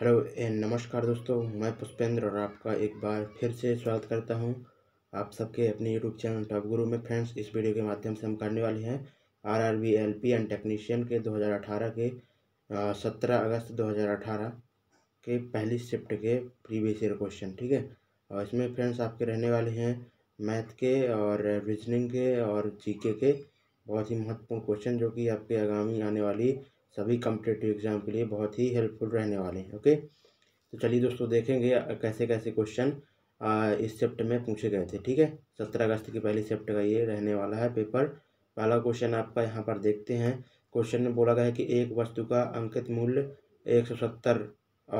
hello and नमस्कार दोस्तों मैं पुष्पेंद्र और आपका एक बार फिर से स्वागत करता हूं आप सबके अपने यूट्यूब चैनल टॉप गुरु में फ्रेंड्स इस वीडियो के माध्यम से हम करने वाले हैं R R B L P and technician के 2018 के सत्रह अगस्त 2018 के पहली शिफ्ट के प्रीवियस ईयर क्वेश्चन ठीक है और इसमें फ्रेंड्स आपके रहने वाले हैं मैथ के और रीजनिंग के और जी के बहुत ही महत्वपूर्ण क्वेश्चन जो कि आपके आगामी आने वाली सभी कम्पिटेटिव एग्ज़ाम के लिए बहुत ही हेल्पफुल रहने वाले हैं ओके तो चलिए दोस्तों देखेंगे कैसे कैसे क्वेश्चन इस चैप्टर में पूछे गए थे ठीक है सत्रह अगस्त की पहली चैप्टर का ये रहने वाला है पेपर पहला क्वेश्चन आपका यहाँ पर देखते हैं क्वेश्चन में बोला गया है कि एक वस्तु का अंकित मूल्य एक सौ सत्तर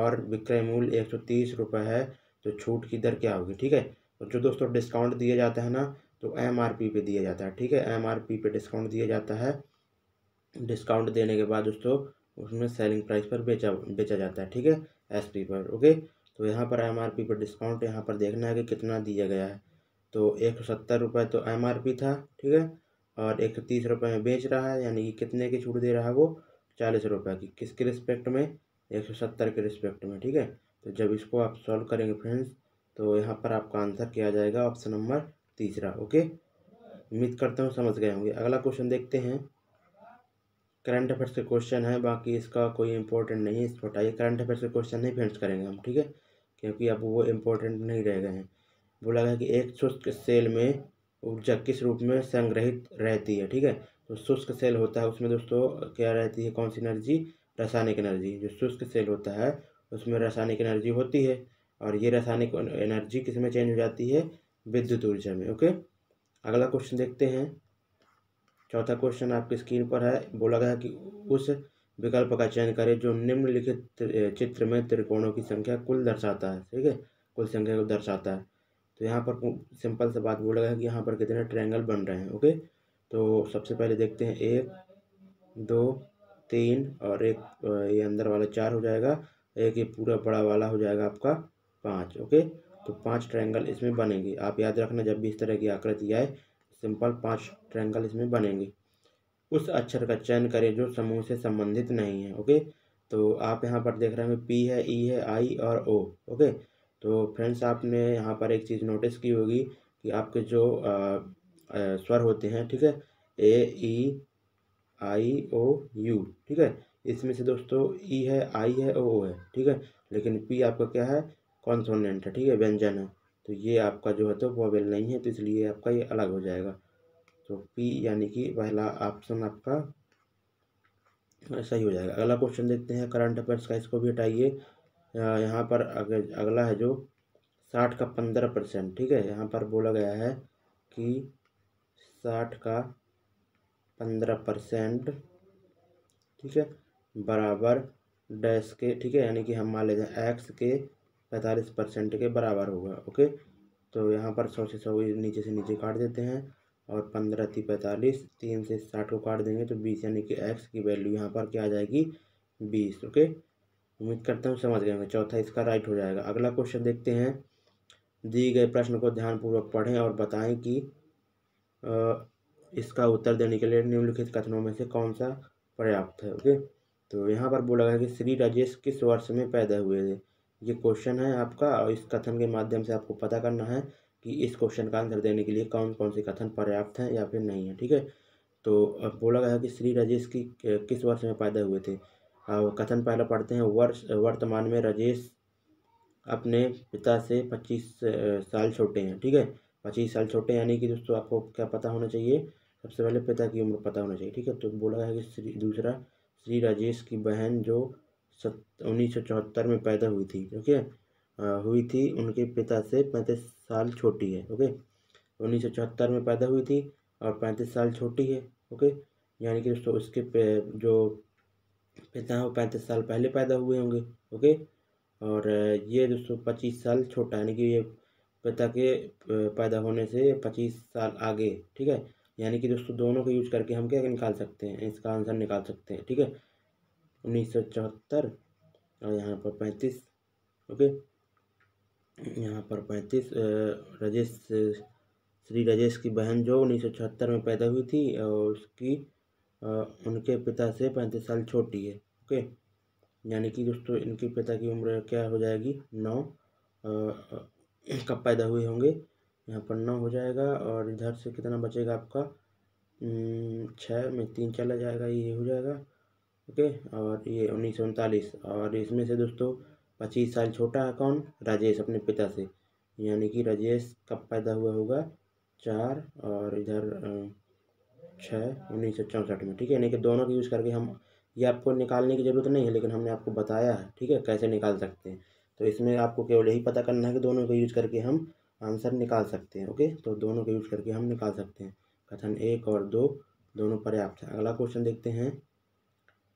और विक्रय मूल्य एक सौ तीस रुपये है तो छूट की दर क्या होगी ठीक है तो जो दोस्तों डिस्काउंट दिया जाता है ना तो एम आर पी पे दिया जाता है ठीक है एम आर पी पे डिस्काउंट दिया जाता है डिस्काउंट देने के बाद दोस्तों उसमें सेलिंग प्राइस पर बेचा बेचा जाता है ठीक है एस पी पर ओके तो यहाँ पर एम आर पी पर डिस्काउंट यहाँ पर देखना है कि कितना दिया गया है तो एक सौ सत्तर रुपये तो एम आर पी था ठीक है और एक सौ तीस रुपये में बेच रहा है यानी कि कितने की छूट दे रहा है वो चालीस रुपये की किसके रिस्पेक्ट में एक सौ सत्तर के रिस्पेक्ट में ठीक है तो जब इसको आप सॉल्व करेंगे फ्रेंड्स तो यहाँ पर आपका आंसर किया जाएगा ऑप्शन नंबर तीसरा ओके उम्मीद करता हूँ समझ गए होंगे अगला क्वेश्चन देखते हैं करंट अफेयर के क्वेश्चन है बाकी इसका कोई इंपॉर्टेंट नहीं है छोटा ये करंट अफेयर के क्वेश्चन नहीं फेंस करेंगे हम ठीक है क्योंकि अब वो इम्पोर्टेंट नहीं रह गए हैं बोला गया कि एक शुष्क सेल में ऊर्जा किस रूप में संग्रहित रहती है ठीक है तो शुष्क सेल होता है उसमें दोस्तों क्या रहती है कौन सी एनर्जी रासायनिक एनर्जी जो शुष्क सेल होता है उसमें रासायनिक एनर्जी होती है और ये रासायनिक एनर्जी किस में चेंज हो जाती है विद्युत ऊर्जा में ओके अगला क्वेश्चन देखते हैं चौथा क्वेश्चन आपकी स्क्रीन पर है बोला गया कि उस विकल्प का चयन करें जो निम्नलिखित चित्र में त्रिकोणों की संख्या कुल दर्शाता है ठीक है कुल संख्या को दर्शाता है तो यहाँ पर सिंपल से बात बोला गया कि यहाँ पर कितने ट्रायंगल बन रहे हैं ओके तो सबसे पहले देखते हैं एक दो तीन और एक ये अंदर वाला चार हो जाएगा एक ये पूरा बड़ा वाला हो जाएगा आपका पाँच ओके तो पाँच ट्रायंगल इसमें बनेंगे आप याद रखना जब भी इस तरह की आकृति आए सिंपल पांच ट्रैंगल इसमें बनेंगे उस अक्षर का चयन करें जो समूह से संबंधित नहीं है ओके तो आप यहाँ पर देख रहे हैं पी है ई e है आई और ओ ओके तो फ्रेंड्स आपने यहाँ पर एक चीज़ नोटिस की होगी कि आपके जो आ, आ, स्वर होते हैं ठीक है ए ई आई ओ यू ठीक है इसमें से दोस्तों ई e है आई है ओ ओ है ठीक है लेकिन पी आपका क्या है कॉन्सोनेंट है ठीक है व्यंजन है तो ये आपका जो है तो अवेल नहीं है तो इसलिए आपका ये अलग हो जाएगा तो पी यानी कि पहला ऑप्शन आपका सही हो जाएगा अगला क्वेश्चन देखते हैं करंट अफेयर्स का इसको भी हटाइए यहाँ पर अगर अगला है जो साठ का पंद्रह परसेंट ठीक है यहाँ पर बोला गया है कि साठ का पंद्रह परसेंट ठीक है बराबर डैश के ठीक है यानी कि हम मान लेते हैं एक्स के पैंतालीस परसेंट के बराबर होगा ओके तो यहाँ पर सौ से सौ नीचे से नीचे काट देते हैं और पंद्रह थी पैंतालीस तीन से साठ को काट देंगे तो बीस यानी कि एक्स की वैल्यू यहाँ पर क्या आ जाएगी बीस ओके उम्मीद करता हूँ समझ गए होंगे चौथा इसका राइट हो जाएगा अगला क्वेश्चन देखते हैं दिए गए प्रश्न को ध्यानपूर्वक पढ़ें और बताएं कि इसका उत्तर देने के लिए निम्नलिखित कथनों में से कौन सा पर्याप्त है ओके तो यहाँ पर बोला गया कि श्री राजेश किस वर्ष में पैदा हुए थे ये क्वेश्चन है आपका और इस कथन के माध्यम से आपको पता करना है कि इस क्वेश्चन का आंसर देने के लिए कौन कौन से कथन पर्याप्त हैं या फिर नहीं है ठीक है तो अब बोला गया है कि श्री राजेश की किस वर्ष में पैदा हुए थे और हाँ, कथन पहला पढ़ते हैं वर्ष वर्तमान में राजेश अपने पिता से पच्चीस साल छोटे हैं ठीक है पच्चीस साल छोटे यानी कि दोस्तों आपको क्या पता होना चाहिए सबसे पहले पिता की उम्र पता होना चाहिए ठीक है तो बोला गया कि श्री दूसरा श्री राजेश की बहन जो सत उन्नीस सौ चौहत्तर में पैदा हुई थी ओके हुई थी उनके पिता से पैंतीस साल छोटी है ओके उन्नीस सौ चौहत्तर में पैदा हुई थी और पैंतीस साल छोटी है ओके यानी कि दोस्तों उसके जो पिता हैं वो पैंतीस साल पहले पैदा हुए होंगे ओके और ये दोस्तों पच्चीस साल छोटा यानी कि ये पिता के पैदा होने से पच्चीस साल आगे ठीक है यानी कि दोस्तों दोनों को यूज करके हम क्या निकाल सकते हैं इसका आंसर निकाल सकते हैं ठीक है उन्नीस सौ चौहत्तर और यहाँ पर पैंतीस ओके यहाँ पर पैंतीस राजेश श्री राजेश की बहन जो उन्नीस सौ चौहत्तर में पैदा हुई थी और उसकी उनके पिता से पैंतीस साल छोटी है ओके यानी कि दोस्तों इनके पिता की उम्र क्या हो जाएगी नौ कब पैदा हुए होंगे यहाँ पर नौ हो जाएगा और इधर से कितना बचेगा आपका छः में तीन चला जाएगा ये हो जाएगा ओके और ये उन्नीस सौ और इसमें से दोस्तों पच्चीस साल छोटा है कौन राजेश अपने पिता से यानी कि राजेश कब पैदा हुआ होगा चार और इधर छः उन्नीस सौ चौंसठ में ठीक है यानी कि दोनों का यूज़ करके हम ये आपको निकालने की ज़रूरत नहीं है लेकिन हमने आपको बताया है ठीक है कैसे निकाल सकते हैं तो इसमें आपको केवल यही पता करना है कि दोनों का यूज़ करके हम आंसर निकाल सकते हैं ओके तो दोनों का यूज़ करके हम निकाल सकते हैं कथन एक और दो दोनों पर्याप्त है अगला क्वेश्चन देखते हैं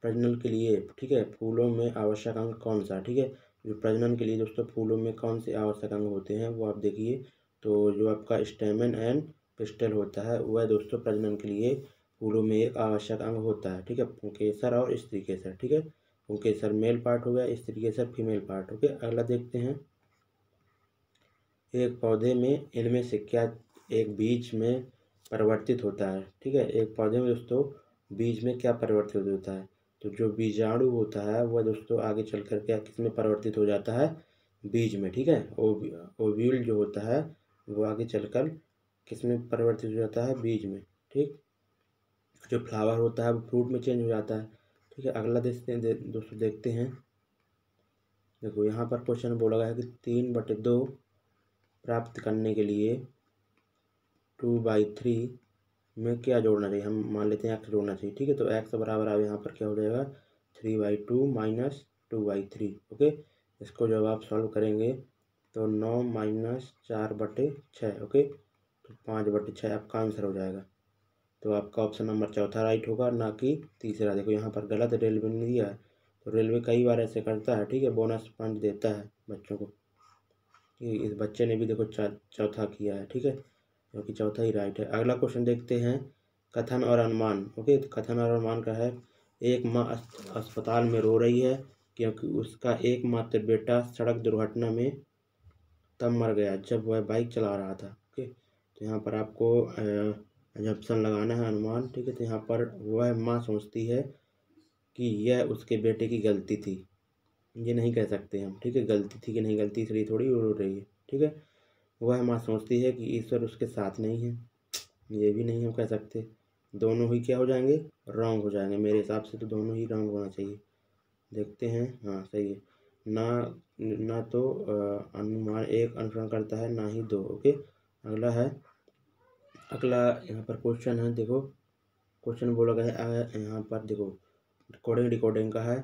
प्रजनन के लिए ठीक है फूलों में आवश्यक अंग कौन सा ठीक है जो प्रजनन के लिए दोस्तों फूलों में कौन से आवश्यक अंग होते हैं वो आप देखिए तो जो आपका स्टेमन एंड पिस्टल होता है वह दोस्तों प्रजनन के लिए फूलों में एक आवश्यक अंग होता है ठीक है पुंकेसर और स्त्री केसर ठीक है पुंकेसर मेल पार्ट हो गया स्त्री केसर फीमेल पार्ट ओके अगला देखते हैं एक पौधे में इनमें से क्या एक बीज में परिवर्तित होता है ठीक है एक पौधे में दोस्तों बीज में क्या परिवर्तित होता है तो जो बीजाणु होता है वह दोस्तों आगे चल कर क्या किस में परिवर्तित हो जाता है बीज में ठीक है ओव्यूल जो होता है वो आगे चलकर किस में परिवर्तित हो जाता है बीज में ठीक जो फ्लावर होता है वो फ्रूट में चेंज हो जाता है ठीक है अगला देखते हैं दोस्तों देखते हैं देखो यहाँ पर क्वेश्चन बोला गया है कि तीन बटे दो प्राप्त करने के लिए टू बाई थ्री में क्या जोड़ना चाहिए हम मान लेते हैं एक्स जोड़ना चाहिए ठीक है तो एक्स बराबर अब यहाँ पर क्या हो जाएगा three by two minus two by three okay इसको जब आप सॉल्व करेंगे तो नौ माइनस चार बटे छः ओके तो पाँच बटे छः आपका आंसर हो जाएगा तो आपका ऑप्शन नंबर चौथा राइट होगा ना कि तीसरा देखो यहाँ पर गलत रेलवे ने दिया है तो रेलवे कई बार ऐसे करता है ठीक है बोनस पॉइंट देता है बच्चों को इस बच्चे ने भी देखो चौथा किया है ठीक है क्योंकि चौथा ही राइट है अगला क्वेश्चन देखते हैं कथन और अनुमान ओके तो कथन और अनुमान का है एक माँ अस्पताल में रो रही है क्योंकि उसका एकमात्र बेटा सड़क दुर्घटना में तब मर गया जब वह बाइक चला रहा था ओके तो यहाँ पर आपको जप्सन लगाना है अनुमान ठीक है तो यहाँ पर वह माँ सोचती है कि यह उसके बेटे की गलती थी ये नहीं कह सकते हम ठीक है गलती थी कि नहीं गलती इसलिए थोड़ी रो रही है ठीक है वह माँ सोचती है कि ईश्वर उसके साथ नहीं है ये भी नहीं हम कह सकते दोनों ही क्या हो जाएंगे रॉन्ग हो जाएंगे मेरे हिसाब से तो दोनों ही रॉन्ग होना चाहिए देखते हैं हाँ सही है ना ना तो अनुमान एक अनुसरण करता है ना ही दो ओके अगला है अगला यहाँ पर क्वेश्चन है देखो क्वेश्चन बोला गया है यहाँ पर देखो रिकॉर्डिंग रिकॉर्डिंग का है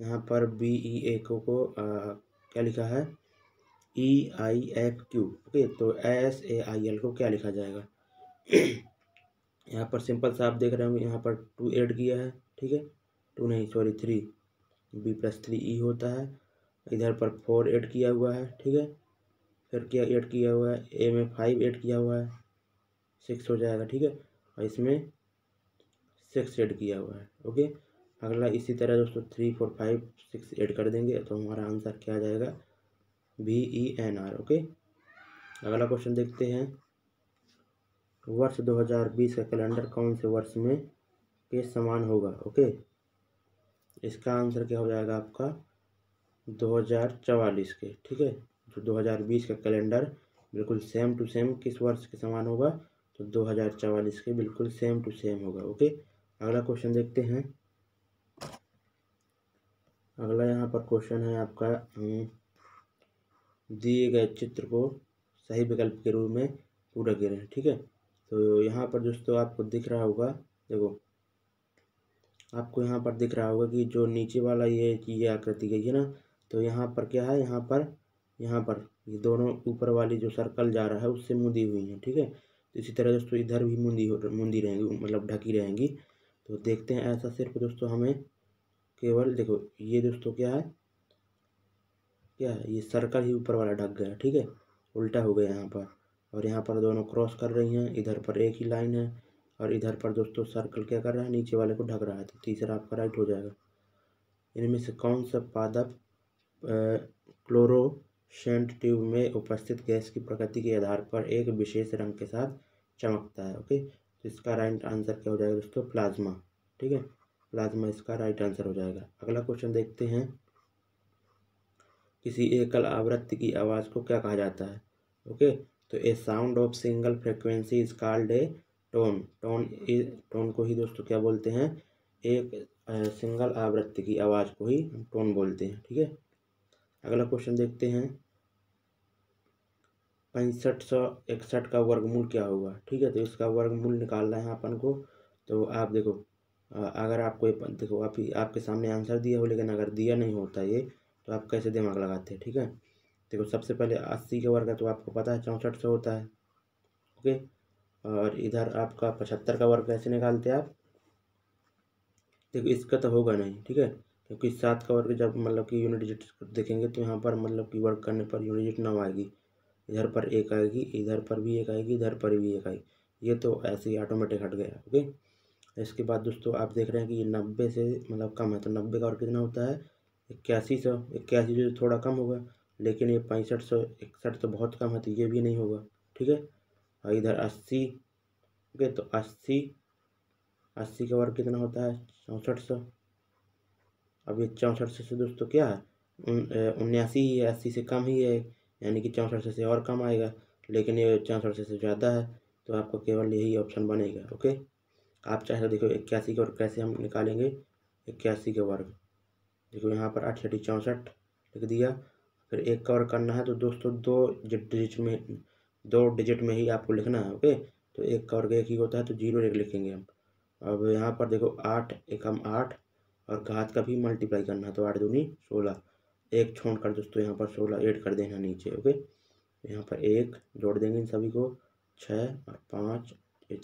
यहाँ पर बी ई ए को, को आ, क्या लिखा है E I F Q okay तो एस ए आई एल को क्या लिखा जाएगा यहाँ पर सिंपल सा आप देख रहे होंगे यहाँ पर टू एड किया है ठीक है टू नहीं sorry three B plus three E होता है इधर पर फोर एड किया हुआ है ठीक है फिर क्या एड किया हुआ है ए में फाइव एड किया हुआ है सिक्स हो जाएगा ठीक है और इसमें सिक्स एड किया हुआ है ओके अगला इसी तरह दोस्तों three four five six add कर देंगे तो हमारा आंसर क्या आ जाएगा V E N R okay अगला क्वेश्चन देखते हैं वर्ष 2020 का कैलेंडर कौन से वर्ष में के समान होगा ओके इसका आंसर क्या हो जाएगा आपका 2044 के ठीक है तो 2020 का कैलेंडर बिल्कुल सेम टू सेम किस वर्ष के समान होगा तो 2044 के बिल्कुल सेम टू सेम होगा ओके अगला क्वेश्चन देखते हैं अगला यहाँ पर क्वेश्चन है आपका हम्म, दिए गए चित्र को सही विकल्प के रूप में पूरा करें ठीक है तो यहाँ पर दोस्तों आपको दिख रहा होगा देखो आपको यहाँ पर दिख रहा होगा कि जो नीचे वाला ये ये आकृति गई है ना तो यहाँ पर क्या है यहाँ पर यहाँ पर ये दोनों ऊपर वाली जो सर्कल जा रहा है उससे मुंदी हुई है ठीक है तो इसी तरह दोस्तों इधर भी मुंदी हो मुंदी रहेंगी मतलब ढकी रहेंगी तो देखते हैं ऐसा सिर्फ दोस्तों हमें केवल देखो ये दोस्तों क्या है क्या है ये सर्कल ही ऊपर वाला ढक गया ठीक है उल्टा हो गया यहाँ पर और यहाँ पर दोनों क्रॉस कर रही हैं इधर पर एक ही लाइन है और इधर पर दोस्तों सर्कल क्या कर रहा है नीचे वाले को ढक रहा है तो तीसरा आपका राइट हो जाएगा इनमें से कौन सा पादप क्लोरोसेंट ट्यूब में उपस्थित गैस की प्रकृति के आधार पर एक विशेष रंग के साथ चमकता है ओके तो इसका राइट आंसर क्या हो जाएगा दोस्तों प्लाज्मा ठीक है प्लाज्मा इसका राइट आंसर हो जाएगा अगला क्वेश्चन देखते हैं किसी एकल आवृत्ति की आवाज़ को क्या कहा जाता है ओके तो a sound of single frequency is called a tone tone tone को ही दोस्तों क्या बोलते हैं एक सिंगल आवृत्ति की आवाज़ को ही हम टोन बोलते हैं ठीक है अगला क्वेश्चन देखते हैं पैंसठ सौ इकसठ का वर्गमूल क्या होगा ठीक है तो इसका वर्गमूल निकालना है अपन को तो आप देखो अगर आपको देखो आप आपके सामने आंसर दिया हो लेकिन अगर दिया नहीं होता ये तो आप कैसे दिमाग लगाते हैं ठीक है देखो सबसे पहले अस्सी का वर्ग है तो आपको पता है चौंसठ सौ होता है ओके और इधर आपका पचहत्तर का वर्ग कैसे निकालते हैं आप देखो इसका तो होगा नहीं ठीक है क्योंकि सात का वर्ग जब मतलब कि यूनिट डिजिट देखेंगे तो यहाँ पर मतलब कि वर्क करने पर यूनिट डिजिट नौ आएगी इधर पर एक आएगी इधर पर भी एक आएगी इधर पर भी एक आएगी ये तो ऐसे ही ऑटोमेटिक हट गया ओके इसके बाद दोस्तों आप देख रहे हैं कि ये नब्बे से मतलब कम है तो नब्बे का वर्ग कितना होता है इक्यासी सौ इक्यासी सौ थोड़ा कम होगा लेकिन ये पैंसठ सौ इकसठ तो बहुत कम है तो ये भी नहीं होगा ठीक है और इधर अस्सी ओके तो अस्सी अस्सी का वर्ग कितना होता है चौंसठ सौ अब ये चौंसठ सौ से दोस्तों क्या है उन्यासी ही है अस्सी से कम ही है यानी कि चौंसठ सौ से और कम आएगा लेकिन ये चौंसठ सौ से ज़्यादा है तो आपको केवल यही ऑप्शन बनेगा ओके आप चाहे तो देखो इक्यासी का वर्ग कैसे हम निकालेंगे इक्यासी का वर्ग देखो यहाँ पर आठ छठी चौंसठ लिख दिया फिर एक कवर करना है तो दोस्तों दो डिजिट में दो डिजिट में ही आपको लिखना है ओके तो एक कवर का एक ही होता है तो जीरो एक लिखेंगे हम अब यहाँ पर देखो आठ एक हम आठ और घात का भी मल्टीप्लाई करना है तो आठ दूनी सोलह एक छोड़ कर दोस्तों यहाँ पर सोलह ऐड कर देना नीचे ओके यहाँ पर एक जोड़ देंगे इन सभी को छः और पाँच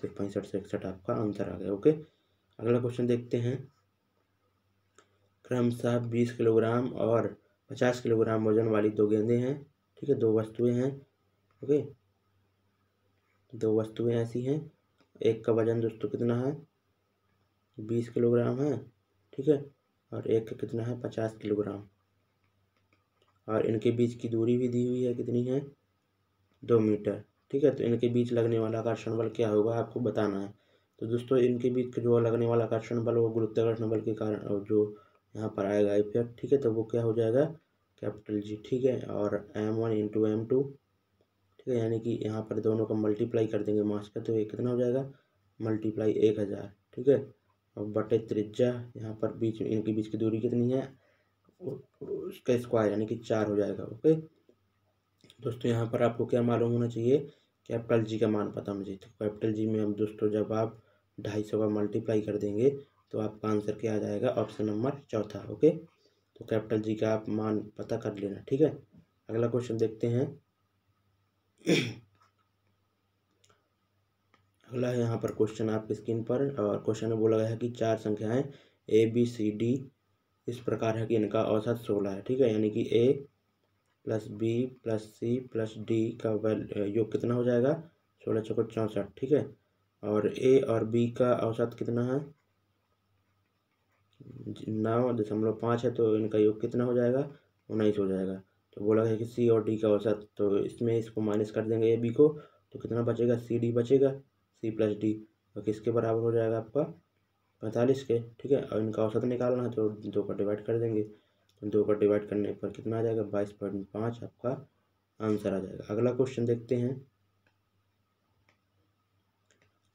तो पैंसठ से इकसठ आपका आंसर आ गया ओके अगला क्वेश्चन देखते हैं क्रमशः बीस किलोग्राम और पचास किलोग्राम वजन वाली दो गेंदे हैं ठीक है दो वस्तुएं हैं ओके दो वस्तुएं ऐसी हैं एक का वजन दोस्तों कितना है बीस किलोग्राम है ठीक है और एक का कितना है पचास किलोग्राम और इनके बीच की दूरी भी दी हुई है कितनी है दो मीटर ठीक है तो इनके बीच लगने वाला आकर्षण बल क्या होगा आपको बताना है तो दोस्तों इनके बीच जो लगने वाला आकर्षण बल वो गुरुत्वाकर्षण बल के कारण जो यहाँ पर आएगा आई पी ठीक है तो वो क्या हो जाएगा कैपिटल जी ठीक है और M one into M two ठीक है यानी कि यहाँ पर दोनों का मल्टीप्लाई कर देंगे मास का तो ये कितना हो जाएगा मल्टीप्लाई एक हज़ार ठीक है और बटे त्रिज्या यहाँ पर बीच इनके बीच की दूरी कितनी है उसका स्क्वायर यानी कि चार हो जाएगा ओके दोस्तों यहाँ पर आपको क्या मालूम होना चाहिए कैपिटल जी का मान पता मुझे तो कैपिटल जी में हम दोस्तों जब आप ढाई सौ का मल्टीप्लाई कर देंगे तो आपका आंसर क्या आ जाएगा ऑप्शन नंबर चौथा ओके तो कैपिटल जी का आप मान पता कर लेना ठीक है अगला क्वेश्चन देखते हैं अगला है यहाँ पर क्वेश्चन आपकी स्क्रीन पर और क्वेश्चन में बोला गया है कि चार संख्याएं ए बी सी डी इस प्रकार है कि इनका औसत सोलह है ठीक है यानी कि A plus B plus C plus D का योग कितना हो जाएगा सोलह चौक चौंसठ ठीक है और ए और बी का औसत कितना है नौ दशमलव पाँच है तो इनका योग कितना हो जाएगा उन्नीस हो जाएगा तो बोला गया कि सी और डी का औसत तो इसमें इसको माइनस कर देंगे ए बी को तो कितना बचेगा सी डी बचेगा सी प्लस डी और किसके बराबर हो जाएगा आपका पैंतालीस के ठीक है और इनका औसत निकालना है तो दो का डिवाइड कर देंगे तो दो का डिवाइड करने पर कितना आ जाएगा बाईस पॉइंट पाँच आपका आंसर आ जाएगा अगला क्वेश्चन देखते हैं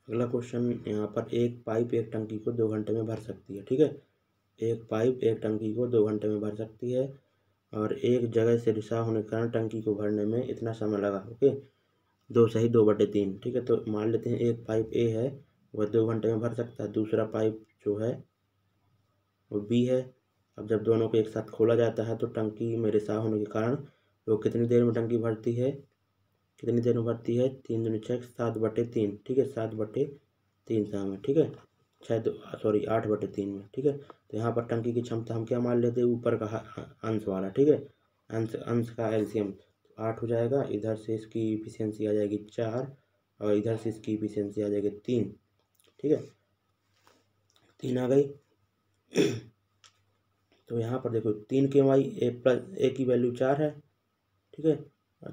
अगला क्वेश्चन यहाँ पर एक पाइप एक टंकी को दो घंटे में भर सकती है ठीक है एक पाइप एक टंकी को दो घंटे में भर सकती है और एक जगह से रिसाव होने के कारण टंकी को भरने में इतना समय लगा ओके दो सही दो बटे तीन ठीक है तो मान लेते हैं एक पाइप ए है वह दो घंटे में भर सकता है दूसरा पाइप जो है वो बी है अब जब दोनों को एक साथ खोला जाता है तो टंकी में रिसाव होने के कारण वो कितनी देर में टंकी भरती है कितनी देर में भरती है तीन दिन छः सात बटे तीन ठीक है सात बटे तीन समय ठीक है छः दो सॉरी हाँ, आठ बटे तीन में ठीक है तो यहाँ पर टंकी की क्षमता हम क्या मान लेते हैं ऊपर का अंश वाला ठीक है अंश अंश का एल्शियम तो आठ हो जाएगा इधर से इसकी इफिशियंसी आ जाएगी चार और इधर से इसकी इफिशियंसी आ जाएगी तीन ठीक है तीन आ गई तो यहाँ पर देखो तीन के वाई ए प्लस ए की वैल्यू चार है ठीक है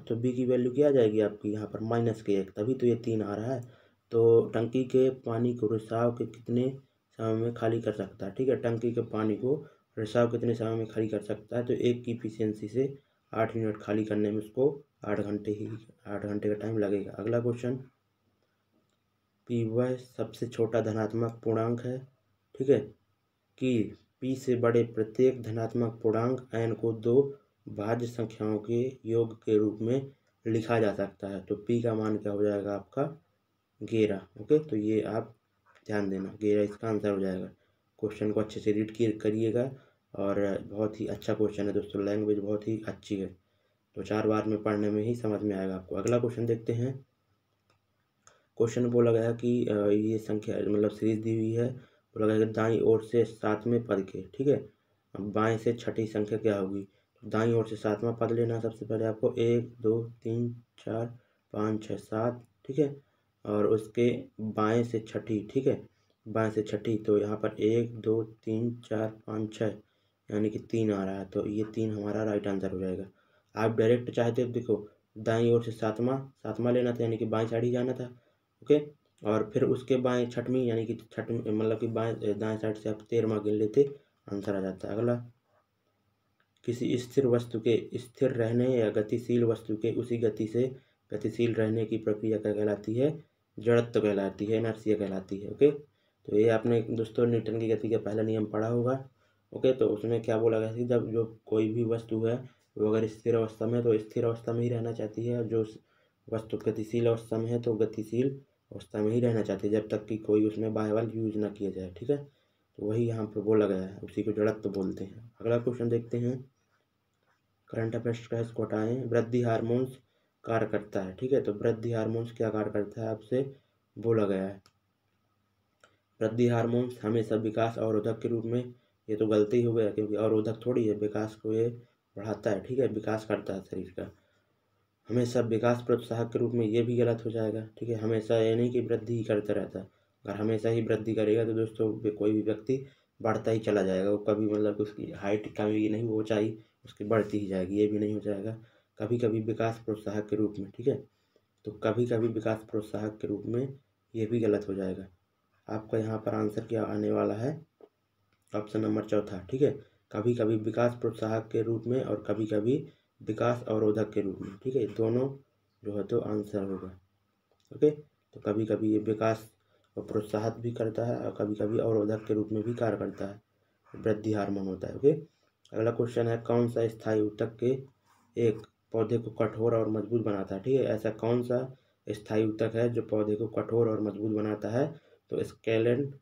तो बी की वैल्यू क्या आ जाएगी आपकी यहाँ पर माइनस के एक तभी तो ये तीन आ रहा है तो टंकी के पानी को रिसाव के कितने समय में खाली कर सकता है ठीक है टंकी के पानी को रिसाव कितने समय में खाली कर सकता है तो एक की इफिशियंसी से आठ मिनट खाली करने में उसको आठ घंटे ही आठ घंटे का टाइम लगेगा अगला क्वेश्चन पी वह सबसे छोटा धनात्मक पूर्णांक है ठीक है कि पी से बड़े प्रत्येक धनात्मक पूर्णांक एन को दो भाज्य संख्याओं के योग के रूप में लिखा जा सकता है तो पी का मान क्या हो जाएगा आपका गेरा ओके तो ये आप ध्यान देना गेरा इसका आंसर हो जाएगा क्वेश्चन को अच्छे से रीड करिएगा और बहुत ही अच्छा क्वेश्चन है दोस्तों लैंग्वेज बहुत ही अच्छी है तो चार बार में पढ़ने में ही समझ में आएगा आपको अगला क्वेश्चन देखते हैं क्वेश्चन बोला गया कि ये संख्या मतलब सीरीज दी हुई है बोला गया कि दाई ओर से सातवें पद के ठीक है अब बाएँ से छठी संख्या क्या होगी तो दाई ओर से सातवां पद लेना सबसे पहले आपको एक दो तीन चार पाँच छः सात ठीक है और उसके बाएं से छठी ठीक है बाएं से छठी तो यहाँ पर एक दो तीन चार पाँच छः यानी कि तीन आ रहा है तो ये तीन हमारा राइट आंसर हो जाएगा आप डायरेक्ट चाहते हो तो देखो दाई ओर से सातवा सातवा लेना था यानी कि बाएं साइड ही जाना था ओके और फिर उसके बाएं छठवीं यानी कि छठ मतलब कि बाएं दाएं साइड से आप तेरहवा गिन लेते आंसर आ जाता है अगला किसी स्थिर वस्तु के स्थिर रहने या गतिशील वस्तु के उसी गति से गतिशील रहने की प्रक्रिया क्या कहलाती है जड़त्व कहलाती है इनर्सिया कहलाती है ओके तो ये आपने दोस्तों न्यूटन की गति का पहला नियम पढ़ा होगा ओके तो उसमें क्या बोला गया कि जब जो कोई भी वस्तु है वो अगर स्थिर अवस्था में है तो स्थिर अवस्था में ही रहना चाहती है और जो वस्तु गतिशील अवस्था में है तो गतिशील अवस्था में ही रहना चाहती है जब तक कि कोई उसमें बाहबल यूज ना किया जाए ठीक है तो वही यहाँ पर बोला गया है उसी को जड़त्व बोलते हैं अगला क्वेश्चन देखते हैं करंट अफेयर्स का स्कोटाएँ वृद्धि हारमोन्स कार्य करता है ठीक है तो वृद्धि हार्मोन्स क्या कार्य करता है आपसे बोला गया है वृद्धि हार्मोन्स हमेशा विकास अवरोधक के रूप में ये तो गलती हो गया क्योंकि अवरोधक थोड़ी है विकास को ये बढ़ाता है ठीक है विकास करता है शरीर का हमेशा विकास प्रोत्साहक के रूप में ये भी गलत हो जाएगा ठीक है हमेशा ये नहीं कि वृद्धि ही करता रहता अगर हमेशा ही वृद्धि करेगा तो दोस्तों कोई भी व्यक्ति बढ़ता ही चला जाएगा वो कभी मतलब उसकी हाइट कभी नहीं हो चाहिए उसकी बढ़ती ही जाएगी ये भी नहीं हो जाएगा कभी कभी विकास प्रोत्साहक के रूप में ठीक है तो कभी कभी विकास प्रोत्साहक के रूप में ये भी गलत हो जाएगा आपका यहाँ पर आंसर क्या आने वाला है ऑप्शन नंबर चौथा ठीक है कभी कभी विकास प्रोत्साहक के रूप में और कभी कभी विकास अवरोधक के रूप में ठीक है दोनों जो है तो आंसर होगा ओके तो कभी कभी ये विकास और प्रोत्साहित भी करता है और कभी कभी अवरोधक के रूप में भी कार्य करता है वृद्धि हार्मोन होता है ओके अगला क्वेश्चन है कौन सा स्थायी ऊतक के एक पौधे को कठोर और मजबूत बनाता है ठीक है ऐसा कौन सा स्थायी ऊतक है जो पौधे को कठोर और मजबूत बनाता है तो स्केलेन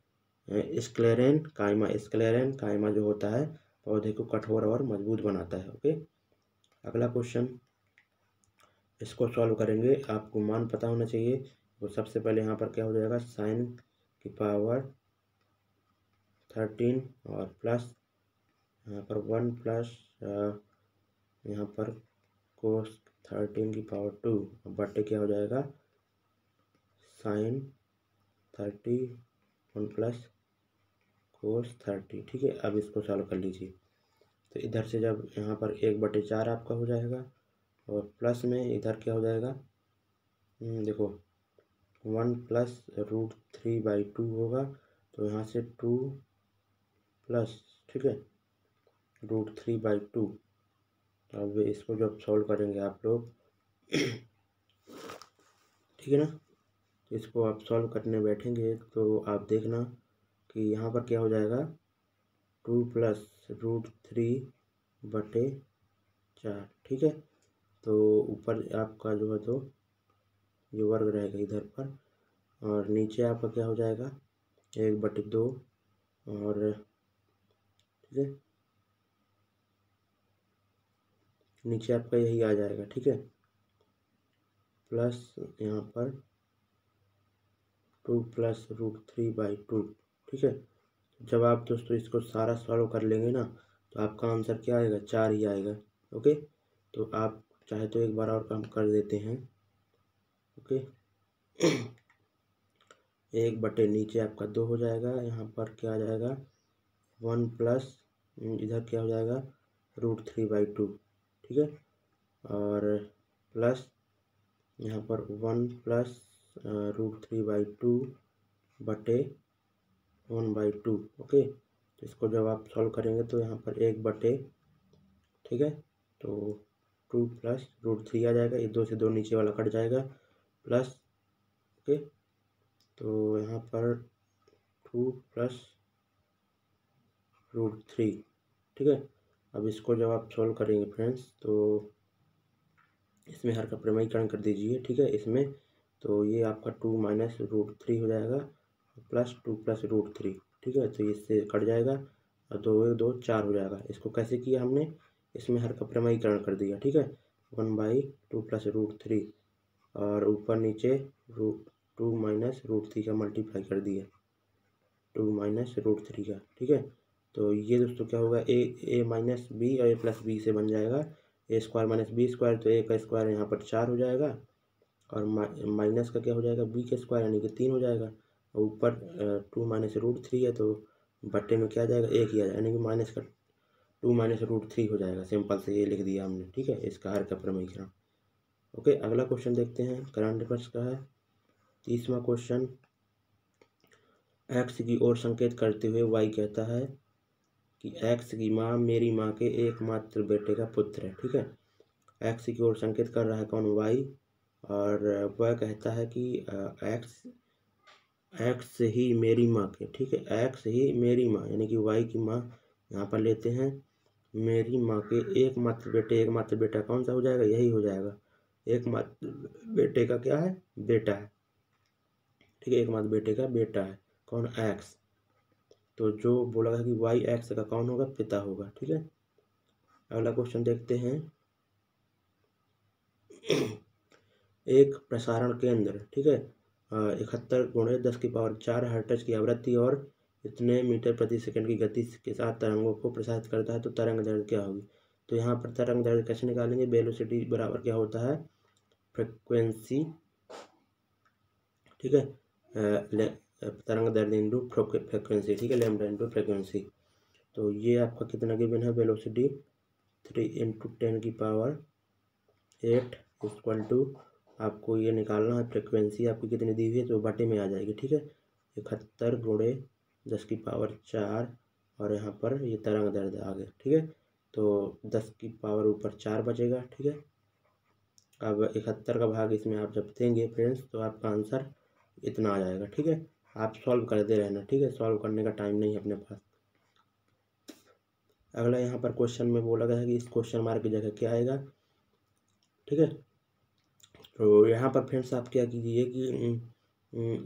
स्क्लेरेन कायमा स्क्लेरेन कायमा जो होता है पौधे को कठोर और मजबूत बनाता है ओके अगला क्वेश्चन इसको सॉल्व करेंगे आपको मान पता होना चाहिए तो सबसे पहले यहाँ पर क्या हो जाएगा साइन की पावर थर्टीन और प्लस यहाँ पर वन प्लस यहाँ पर कोर्स थर्टीन की पावर टू अब बटे क्या हो जाएगा sine thirty one plus cos thirty ठीक है अब इसको सॉल्व कर लीजिए तो इधर से जब यहाँ पर एक बटे चार आपका हो जाएगा और प्लस में इधर क्या हो जाएगा हम्म, देखो one plus root three by two होगा तो यहाँ से टू प्लस ठीक है रूट थ्री बाई टू अब इसको जब सॉल्व करेंगे आप लोग ठीक है ना इसको आप सॉल्व करने बैठेंगे तो आप देखना कि यहाँ पर क्या हो जाएगा टू प्लस रूट थ्री बटे चार ठीक है तो ऊपर आपका जो है तो ये वर्ग रहेगा इधर पर और नीचे आपका क्या हो जाएगा एक बटे दो और ठीक है नीचे आपका यही आ जाएगा ठीक है प्लस यहाँ पर two plus root three by two ठीक है जब आप दोस्तों इसको सारा सॉल्व कर लेंगे ना तो आपका आंसर क्या आएगा चार ही आएगा ओके तो आप चाहे तो एक बार और काम कर देते हैं ओके एक बटे नीचे आपका दो हो जाएगा यहाँ पर क्या आ जाएगा वन प्लस इधर क्या हो जाएगा रूट थ्री बाई टू ठीक है और प्लस यहाँ पर one plus root three by two बटे वन बाई टू ओके तो इसको जब आप सॉल्व करेंगे तो यहाँ पर एक बटे ठीक है तो टू प्लस रूट थ्री आ जाएगा ये दो से दो नीचे वाला कट जाएगा प्लस ओके तो यहाँ पर टू प्लस रूट थ्री ठीक है अब इसको जब आप सोल्व करेंगे फ्रेंड्स तो इसमें हर का प्रमयीकरण कर दीजिए ठीक है इसमें तो ये आपका टू माइनस रूट थ्री हो जाएगा plus two plus root three ठीक है तो इससे कट जाएगा और दो एक दो चार हो जाएगा इसको कैसे किया हमने इसमें हर का प्रमयीकरण कर दिया ठीक है one by two plus root three और ऊपर नीचे root two minus root three का मल्टीप्लाई कर दिया टू माइनस रूट थ्री का ठीक है तो ये दोस्तों क्या होगा ए ए माइनस बी और ए प्लस बी से बन जाएगा A square minus B square तो ए का स्क्वायर यहाँ पर चार हो जाएगा और माइनस का क्या हो जाएगा बी का स्क्वायर यानी कि तीन हो जाएगा और ऊपर टू माइनस रूट थ्री है तो बट्टे में क्या जाएगा ए किया जाएगा यानी कि माइनस का टू माइनस रूट थ्री हो जाएगा सिंपल से ये लिख दिया हमने ठीक है इसका हर का प्रमेय ओके अगला क्वेश्चन देखते हैं करंट अफेयर्स का है तीसवा क्वेश्चन एक्स की ओर संकेत करते हुए वाई कहता है कि एक्स की माँ मेरी माँ के एकमात्र बेटे का पुत्र है ठीक है एक्स की ओर संकेत कर रहा है कौन वाई और वह कहता है कि एक्स एक्स ही मेरी माँ के ठीक है एक्स ही मेरी माँ यानी कि वाई की माँ यहाँ पर लेते हैं मेरी माँ के एकमात्र बेटे एकमात्र बेटा कौन सा हो जाएगा यही हो जाएगा एकमात्र बेटे का क्या है बेटा है ठीक है एकमात्र बेटे का बेटा है कौन एक्स तो जो बोला था कि वाई एक्स का कौन होगा पिता होगा ठीक है अगला क्वेश्चन देखते हैं एक प्रसारण केंद्र ठीक है इकहत्तर गुणे दस की पावर चार हर्टज की आवृत्ति और इतने मीटर प्रति सेकंड की गति के साथ तरंगों को प्रसारित करता है तो तरंग दर्द क्या होगी तो यहाँ पर तरंग दर्द कैसे निकालेंगे वेलोसिटी बराबर क्या होता है फ्रिक्वेंसी ठीक है तरंग दर्द इंटू फ्रिक्वेंसी ठीक है लेमडा इंटू फ्रिक्वेंसी तो ये आपका कितना गिवन है वेलोसिटी थ्री इंटू टेन की पावर एट इक्वल टू आपको ये निकालना है फ्रिक्वेंसी आपकी कितनी दी हुई है तो बटे में आ जाएगी ठीक है इकहत्तर गुड़े दस की पावर चार और यहाँ पर ये तरंग दर्द आ गया ठीक है तो दस की पावर ऊपर चार बचेगा ठीक है अब इकहत्तर का भाग इसमें आप जब देंगे फ्रेंड्स तो आपका आंसर इतना आ जाएगा ठीक है आप सॉल्व करते रहना ठीक है सॉल्व करने का टाइम नहीं है अपने पास अगला यहाँ पर क्वेश्चन में बोला गया है कि इस क्वेश्चन मार्क की जगह क्या आएगा ठीक है तो यहाँ पर फ्रेंड्स आप क्या कीजिए कि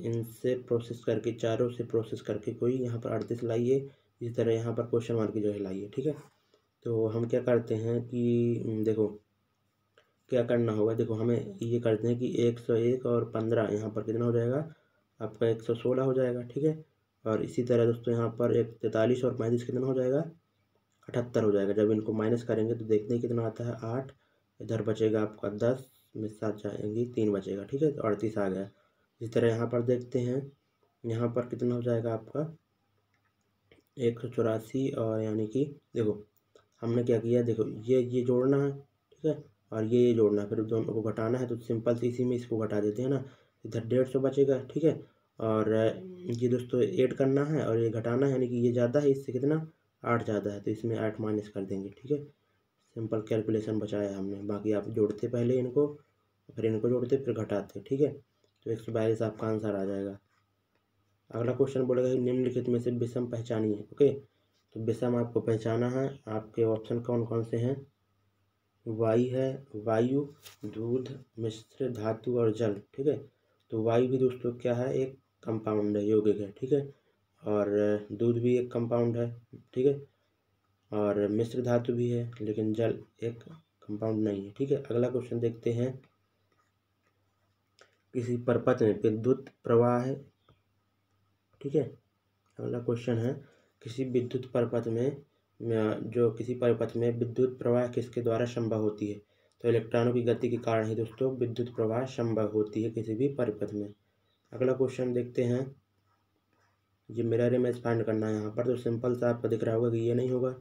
इनसे प्रोसेस करके चारों से प्रोसेस करके कोई यहाँ पर अड़तीस लाइए इस तरह यहाँ पर क्वेश्चन मार्क की जगह लाइए ठीक है तो हम क्या करते हैं कि देखो क्या करना होगा देखो हमें ये करते हैं कि एक सौ एक और पंद्रह यहाँ पर कितना हो जाएगा आपका एक सौ सोलह हो जाएगा ठीक है और इसी तरह दोस्तों यहाँ पर एक तैंतालीस और पैंतीस कितना हो जाएगा अठहत्तर हो जाएगा जब इनको माइनस करेंगे तो देखते हैं कितना आता है आठ इधर बचेगा आपका दस में सात जाएंगी तीन बचेगा ठीक है तो अड़तीस आ गया इसी तरह यहाँ पर देखते हैं यहाँ पर कितना हो जाएगा आपका एक सौ चौरासी और यानी कि देखो हमने क्या किया देखो ये ये जोड़ना है ठीक है और ये ये जोड़ना है फिर दोनों को घटाना है तो सिंपल सी इसी में इसको घटा देते हैं ना इधर डेढ़ सौ बचेगा ठीक है और ये दोस्तों ऐड करना है और ये घटाना है यानी कि ये ज़्यादा है इससे कितना आठ ज़्यादा है तो इसमें आठ माइनस कर देंगे ठीक है सिंपल कैलकुलेशन बचाया हमने बाकी आप जोड़ते पहले इनको फिर इनको जोड़ते फिर घटाते ठीक है तो एक सौ बयालीस आपका आंसर आ जाएगा अगला क्वेश्चन बोलेगा कि निम्नलिखित में से विषम पहचानिए ओके तो विषम आपको पहचाना है आपके ऑप्शन कौन कौन से हैं वायु है वायु दूध मिश्र धातु और जल ठीक है तो वायु भी दोस्तों क्या है एक कंपाउंड है यौगिक है ठीक है और दूध भी एक कंपाउंड है ठीक है और मिश्र धातु भी है लेकिन जल एक कंपाउंड नहीं है ठीक है अगला क्वेश्चन देखते हैं किसी परपथ में विद्युत प्रवाह है ठीक है अगला क्वेश्चन है किसी विद्युत परपथ में जो किसी परपथ में विद्युत प्रवाह किसके द्वारा संभव होती है तो इलेक्ट्रॉनों की गति के कारण ही दोस्तों विद्युत प्रवाह संभव होती है किसी भी परिपथ में अगला क्वेश्चन देखते हैं ये मिरर इमेज फाइंड करना है यहाँ पर तो सिंपल सा आपका दिख रहा होगा कि ये नहीं होगा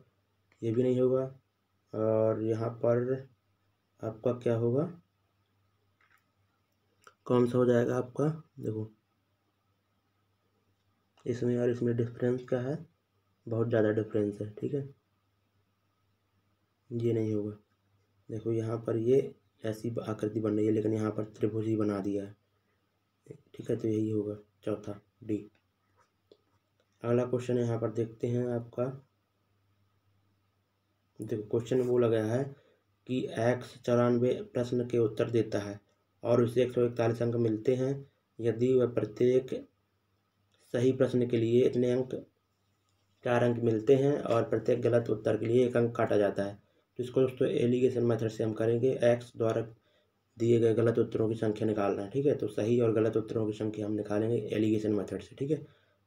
ये भी नहीं होगा और यहाँ पर आपका क्या होगा कौन सा हो जाएगा आपका देखो इसमें और इसमें डिफरेंस क्या है बहुत ज़्यादा डिफरेंस है ठीक है ये नहीं होगा देखो यहाँ पर ये ऐसी आकृति बन रही है लेकिन यहाँ पर त्रिभुज ही बना दिया है ठीक है तो यही होगा चौथा डी अगला क्वेश्चन यहाँ पर देखते हैं आपका देखो क्वेश्चन वो गया है कि एक्स चौरानवे प्रश्न के उत्तर देता है और उसे एक सौ इकतालीस अंक मिलते हैं यदि वह प्रत्येक सही प्रश्न के लिए इतने अंक चार अंक मिलते हैं और प्रत्येक गलत उत्तर के लिए एक अंक काटा जाता है तो इसको दोस्तों एलिगेशन मेथड से हम करेंगे एक्स द्वारा दिए गए गलत उत्तरों की संख्या निकालना है ठीक है तो सही और गलत उत्तरों की संख्या हम निकालेंगे एलिगेशन मेथड से ठीक है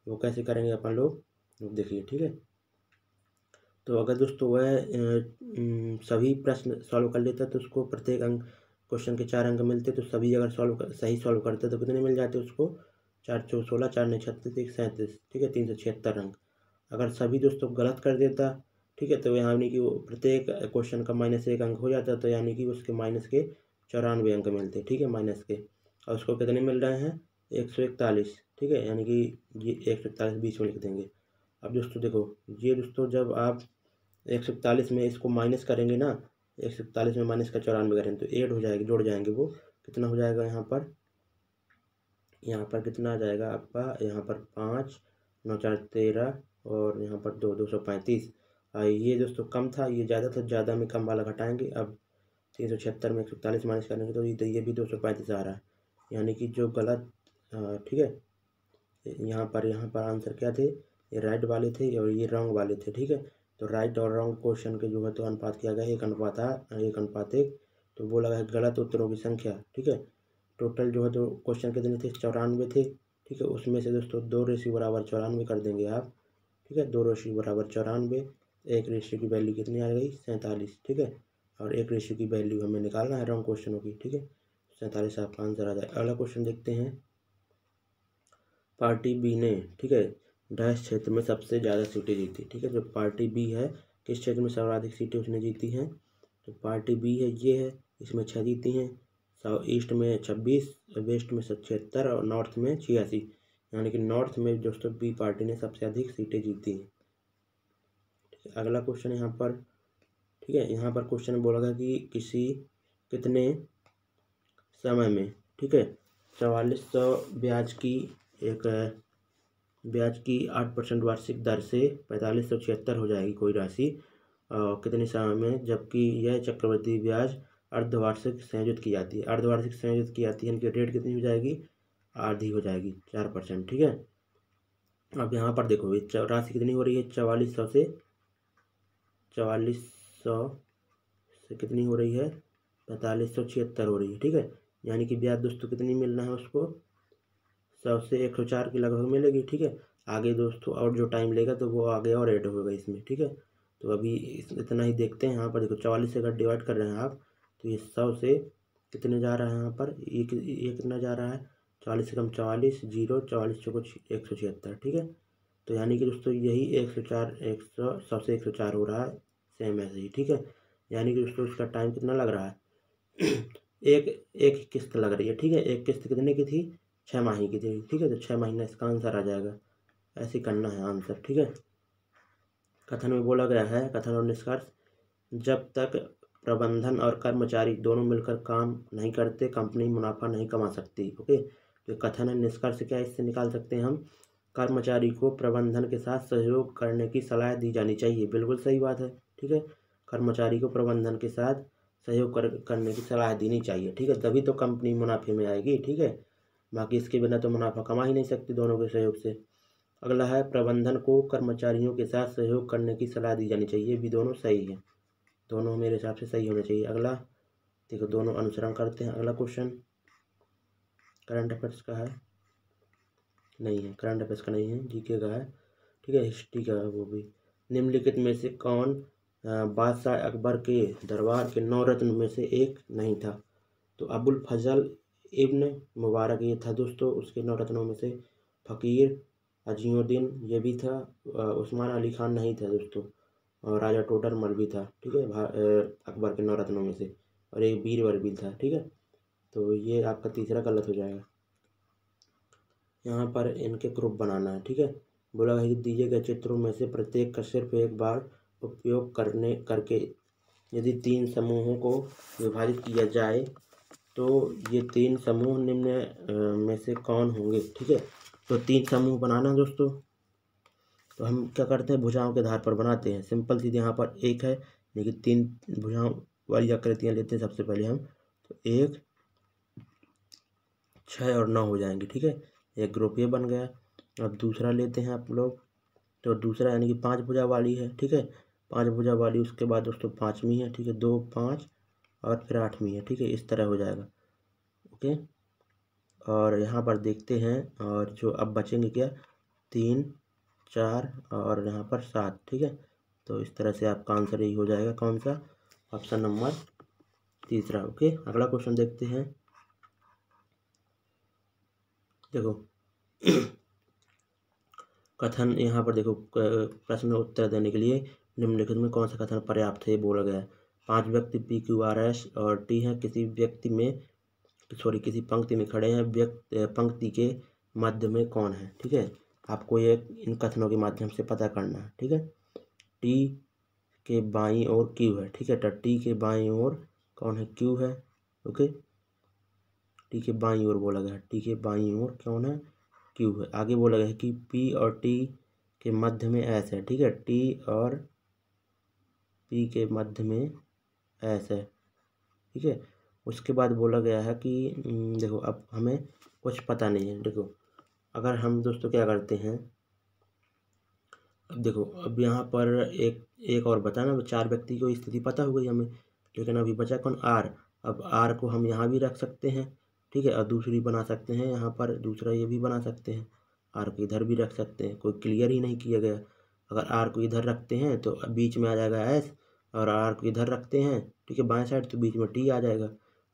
वो कैसे करेंगे अपन लोग देखिए ठीक है तो अगर दोस्तों वह सभी प्रश्न सॉल्व कर लेता तो उसको प्रत्येक अंक क्वेश्चन के चार अंक मिलते तो सभी अगर सॉल्व कर सही सॉल्व करते तो कितने मिल जाते उसको चार चौ सोलह चार नौ छत्तीस एक सैंतीस ठीक है तीन सौ छिहत्तर अंक अगर सभी दोस्तों गलत कर देता ठीक है तो यानी कि वो प्रत्येक क्वेश्चन का माइनस एक अंक हो जाता तो यानी कि उसके माइनस के चौरानवे अंक मिलते ठीक है माइनस के और उसको कितने मिल रहे हैं एक सौ इकतालीस ठीक है यानी कि ये एक सौ इकतालीस बीच में लिख देंगे अब दोस्तों देखो ये दोस्तों जब आप एक सौ इकतालीस में इसको माइनस करेंगे ना एक सौ इकतालीस में माइनस का चौरानवे करेंगे तो एड हो जाएगी जोड़ जाएंगे वो कितना हो जाएगा यहाँ पर यहाँ पर कितना आ जाएगा आपका यहाँ पर पाँच नौ चार तेरह और यहाँ पर दो दो सौ पैंतीस ये दोस्तों कम था ये ज़्यादा था ज़्यादा में कम वाला घटाएंगे अब तीन सौ छिहत्तर में एक सौ इकतालीस माइनस करेंगे तो ये भी दो सौ पैंतीस आ रहा है यानी कि जो गलत ठीक है यहाँ पर यहाँ पर आंसर क्या थे ये राइट वाले थे और ये रॉन्ग वाले थे ठीक है तो राइट और रॉन्ग क्वेश्चन के जो है तो अनुपात किया गया एक अनुपात आ एक अनुपात एक तो वो लगा है गलत उत्तरों की संख्या ठीक है टोटल जो है तो क्वेश्चन कितने थे चौरानवे थे ठीक है उसमें से दोस्तों दो रेशी बराबर चौरानवे कर देंगे आप ठीक है दो रेशी बराबर चौरानवे एक रेशी की वैल्यू कितनी आ गई सैंतालीस ठीक है और एक रेशियो की वैल्यू हमें निकालना है रॉन्ग क्वेश्चनों की ठीक है सैंतालीस का आंसर आ जाए अगला क्वेश्चन देखते हैं पार्टी बी ने ठीक है डैश क्षेत्र में सबसे ज़्यादा सीटें जीती ठीक है जो पार्टी बी है किस क्षेत्र में सर्वाधिक सीटें उसने जीती हैं तो पार्टी बी है ये है इसमें छः जीती हैं साउथ ईस्ट में छब्बीस वेस्ट में छिहत्तर और नॉर्थ में छियासी यानी कि नॉर्थ में दोस्तों बी पार्टी ने सबसे अधिक सीटें जीती हैं अगला क्वेश्चन यहाँ पर ठीक है यहाँ पर क्वेश्चन बोला था कि किसी कितने समय में ठीक है चवालीस सौ ब्याज की एक ब्याज की आठ परसेंट वार्षिक दर से पैंतालीस सौ छिहत्तर हो जाएगी कोई राशि कितने समय में जबकि यह चक्रवृद्धि ब्याज अर्धवार्षिक संयोजित की जाती है अर्धवार्षिक संयोजित की जाती है इनकी रेट कितनी हो जाएगी आधी हो जाएगी चार परसेंट ठीक है अब यहाँ पर देखो ये राशि कितनी हो रही है चवालीस सौ से चवालीस सौ से कितनी हो रही है पैंतालीस सौ छिहत्तर हो रही है ठीक है यानी कि ब्याज दोस्तों कितनी मिलना है उसको सौ से एक सौ चार की लगभग मिलेगी ठीक है आगे दोस्तों और जो टाइम लेगा तो वो आगे और ऐड होगा इसमें ठीक है तो अभी इतना ही देखते हैं यहाँ पर देखो चवालीस से अगर डिवाइड कर रहे हैं आप तो ये सौ से कितने जा रहा है यहाँ पर ये ये कितना जा रहा है चालीस से कम चवालीस जीरो चवालीस सौ कुछ एक सौ छिहत्तर ठीक है तो यानी कि दोस्तों यही एक सौ चार एक सौ सौ से एक सौ चार हो रहा है सेम ऐसे ही ठीक है यानी कि दोस्तों इसका टाइम कितना लग रहा है एक एक किस्त लग रही है ठीक है एक किस्त कितने की थी छः माही की थी ठीक है तो छः महीना इसका आंसर आ जाएगा ऐसे करना है आंसर ठीक है कथन में बोला गया है कथन और निष्कर्ष जब तक प्रबंधन और कर्मचारी दोनों मिलकर काम नहीं करते कंपनी मुनाफा नहीं कमा सकती ओके तो कथन है निष्कर्ष क्या इससे निकाल सकते हैं हम कर्मचारी को प्रबंधन के साथ सहयोग करने की सलाह दी जानी चाहिए बिल्कुल सही बात है ठीक है कर्मचारी को प्रबंधन के साथ सहयोग कर, करने की सलाह देनी चाहिए ठीक है तभी तो कंपनी मुनाफे में आएगी ठीक है बाकी इसके बिना तो मुनाफा कमा ही नहीं सकती दोनों के सहयोग से अगला है प्रबंधन को कर्मचारियों के साथ सहयोग करने की सलाह दी जानी चाहिए भी दोनों सही है दोनों मेरे हिसाब से सही होने चाहिए अगला देखो दोनों अनुसरण करते हैं अगला क्वेश्चन करंट अफेयर्स का है नहीं है करंट अफेयर्स का नहीं है जीके का है ठीक है हिस्ट्री का है वो भी निम्नलिखित में से कौन बादशाह अकबर के दरबार के नौ रत्न में से एक नहीं था तो अबुल फजल इब्न मुबारक ये था दोस्तों उसके नौ रत्नों में से फ़कीर अजीउद्दीन ये भी था उस्मान अली खान नहीं था दोस्तों और राजा मल भी था ठीक है अकबर के नौ रत्नों में से और एक बीरबल भी था ठीक है तो ये आपका तीसरा गलत हो जाएगा यहाँ पर इनके ग्रुप बनाना है ठीक है बोला दीजिए गए चित्रों में से प्रत्येक का सिर्फ एक बार उपयोग करने करके यदि तीन समूहों को विभाजित किया जाए तो ये तीन समूह निम्न में से कौन होंगे ठीक है तो तीन समूह बनाना दोस्तों तो हम क्या करते हैं भुजाओं के आधार पर बनाते हैं सिंपल चीज़ यहाँ पर एक है लेकिन तीन भुजाओं वाली आकृतियाँ लेते हैं सबसे पहले हम तो एक छः और नौ हो जाएंगे ठीक है एक ग्रुप ये बन गया अब दूसरा लेते हैं आप लोग तो दूसरा यानी कि पाँच भुजा वाली है ठीक है पाँच भुजा वाली उसके बाद दोस्तों पाँचवीं है ठीक है दो पाँच और फिर आठवीं है ठीक है इस तरह हो जाएगा ओके और यहाँ पर देखते हैं और जो अब बचेंगे क्या तीन चार और यहाँ पर सात ठीक है तो इस तरह से आपका आंसर यही हो जाएगा कौन सा ऑप्शन नंबर तीसरा ओके अगला क्वेश्चन देखते हैं देखो कथन यहाँ पर देखो प्रश्न उत्तर देने के लिए निम्नलिखित में कौन सा कथन पर्याप्त है ये बोला गया है पांच व्यक्ति पी क्यू आर एस और टी हैं किसी व्यक्ति में सॉरी किसी पंक्ति में खड़े हैं व्यक्ति पंक्ति के मध्य में कौन है ठीक है आपको ये इन कथनों के माध्यम से पता करना है ठीक है टी के बाई और क्यू है ठीक है तो टी के बाई और कौन है क्यू है ओके टी के बाई और बोला गया है टी के बाई और कौन है क्यू है आगे बोला गया है कि पी और टी के मध्य में एस है ठीक है टी और पी के मध्य में एस है ठीक है उसके बाद बोला गया है कि देखो अब हमें कुछ पता नहीं है देखो अगर हम दोस्तों क्या करते हैं अब देखो अब यहाँ पर एक एक और बताना चार व्यक्ति को स्थिति पता हो गई हमें लेकिन अभी बचा कौन आर अब आर को हम यहाँ भी रख सकते हैं ठीक है और दूसरी बना सकते हैं यहाँ पर दूसरा ये भी बना सकते हैं आर को इधर भी रख सकते हैं कोई क्लियर ही नहीं किया गया अगर आर को इधर रखते हैं तो बीच में आ जाएगा एस और आर को इधर रखते हैं ठीक है बाएं साइड तो बीच में टी आ जाएगा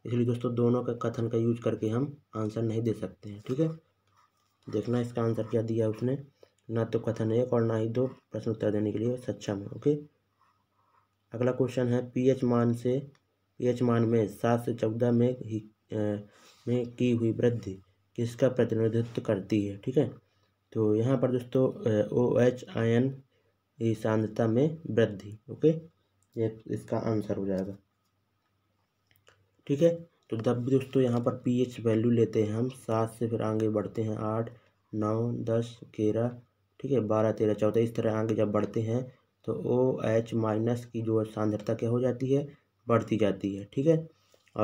इसलिए दोस्तों दोनों का कथन का यूज करके हम आंसर नहीं दे सकते हैं ठीक है देखना इसका आंसर क्या दिया उसने ना तो कथन एक और ना ही दो प्रश्न उत्तर देने के लिए सक्षम है ओके अगला क्वेश्चन है पी मान से पी मान में सात से चौदह में ही आ, में की हुई वृद्धि किसका प्रतिनिधित्व करती है ठीक है तो यहाँ पर दोस्तों ओ एच आयन सांद्रता में वृद्धि ओके ये इसका आंसर हो जाएगा ठीक है तो जब भी दोस्तों यहाँ पर पी एच वैल्यू लेते हैं हम सात से फिर आगे बढ़ते हैं आठ नौ दस ग्यारह ठीक है बारह तेरह चौदह इस तरह आगे जब बढ़ते हैं तो ओ एच माइनस की जो सांद्रता क्या हो जाती है बढ़ती जाती है ठीक है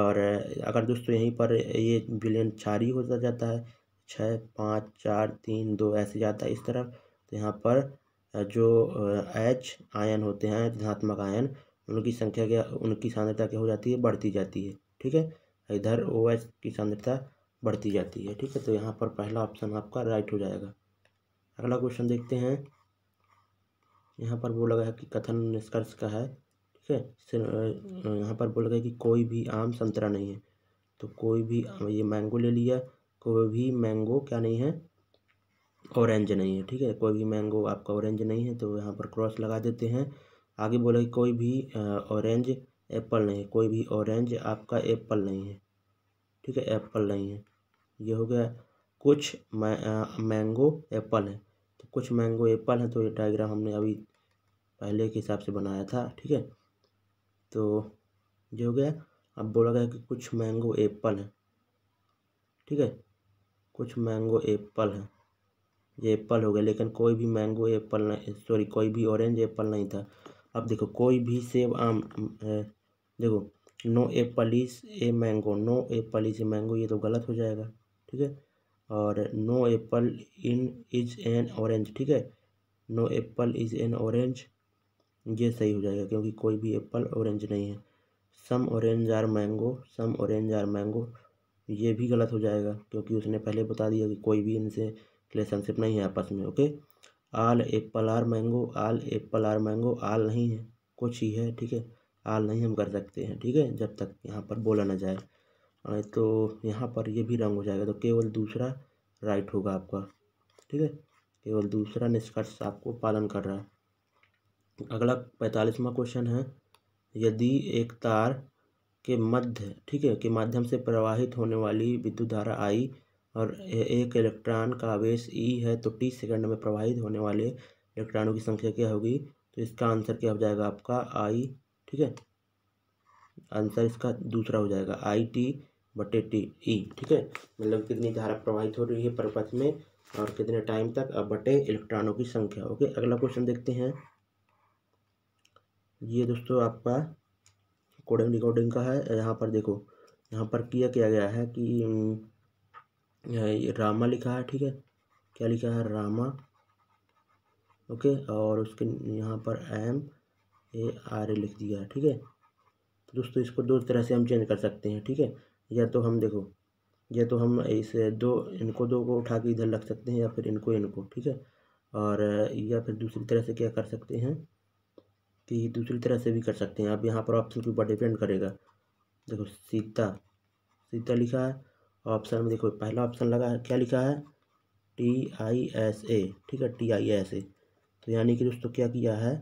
और अगर दोस्तों यहीं पर ये विलयन ही होता जाता है छः पाँच चार तीन दो ऐसे जाता है इस तरफ तो यहाँ पर जो एच आयन होते हैं धनात्मक आयन उनकी संख्या क्या उनकी सांद्रता क्या हो जाती है बढ़ती जाती है ठीक है इधर ओ एच की सांद्रता बढ़ती जाती है ठीक है तो यहाँ पर पहला ऑप्शन आपका राइट हो जाएगा अगला क्वेश्चन देखते हैं यहाँ पर बोला गया है कि कथन निष्कर्ष का है ठीक है यहाँ पर बोला गया कि कोई भी आम संतरा नहीं है तो कोई भी ये मैंगो ले लिया कोई भी मैंगो क्या नहीं है ऑरेंज नहीं है ठीक है कोई भी मैंगो आपका ऑरेंज नहीं है तो यहाँ पर क्रॉस लगा देते हैं आगे बोला कि कोई भी ऑरेंज एप्पल नहीं है कोई भी ऑरेंज आपका एप्पल नहीं है ठीक है एप्पल नहीं है ये हो गया कुछ मैंगो एप्पल है तो कुछ मैंगो एप्पल है तो ये डायग्राम हमने अभी पहले के हिसाब से बनाया था ठीक है तो ये हो गया अब बोला गया कि कुछ मैंगो एप्पल है ठीक है कुछ मैंगो एप्पल है ये एप्पल हो गया लेकिन कोई भी मैंगो एप्पल नहीं सॉरी कोई भी ऑरेंज एप्पल नहीं था अब देखो कोई भी सेब आम देखो no apple is a mango no apple is a mango ये तो गलत हो जाएगा ठीक है और no apple in is an orange ठीक है no apple is an orange ये सही हो जाएगा क्योंकि कोई भी एप्पल ऑरेंज नहीं है some orange are mango some orange are mango ये भी गलत हो जाएगा क्योंकि उसने पहले बता दिया कि कोई भी इनसे रिलेशनशिप नहीं है आपस में okay all apple are mango all apple are mango all नहीं है कुछ ही है ठीक है आल नहीं हम कर सकते हैं ठीक है जब तक यहाँ पर बोला ना जाए तो यहाँ पर ये भी रंग हो जाएगा तो केवल दूसरा राइट होगा आपका ठीक है केवल दूसरा निष्कर्ष आपको पालन कर रहा है अगला पैंतालीसवा क्वेश्चन है यदि एक तार के मध्य ठीक है के माध्यम से प्रवाहित होने वाली विद्युत धारा आई और एक इलेक्ट्रॉन का आवेश ई e है तो टी सेकंड में प्रवाहित होने वाले इलेक्ट्रॉनों की संख्या क्या होगी तो इसका आंसर क्या हो जाएगा आपका आई ठीक है आंसर इसका दूसरा हो जाएगा आई टी बटे टी ई e, ठीक है मतलब कितनी धारा प्रवाहित हो रही है परपथ में और कितने टाइम तक अब बटे इलेक्ट्रॉनों की संख्या ओके अगला क्वेश्चन देखते हैं ये दोस्तों आपका कोडिंग रिकॉर्डिंग का है यहाँ पर देखो यहाँ पर किया क्या गया है कि ये रामा लिखा है ठीक है क्या लिखा है रामा ओके और उसके यहाँ पर एम ए आर ए लिख दिया है ठीक है तो दोस्तों इसको दो तरह से हम चेंज कर सकते हैं ठीक है या तो हम देखो या तो हम इस दो इनको दो को उठा के इधर रख सकते हैं या फिर इनको इनको ठीक है और या फिर दूसरी तरह से क्या कर सकते हैं कि दूसरी तरह से भी कर सकते हैं अब यहाँ पर ऑप्शन के ऊपर डिपेंड करेगा देखो सीता सीता लिखा है ऑप्शन में देखो पहला ऑप्शन लगा है क्या लिखा है टी आई एस ए ठीक है टी आई एस ए तो यानी कि दोस्तों क्या किया है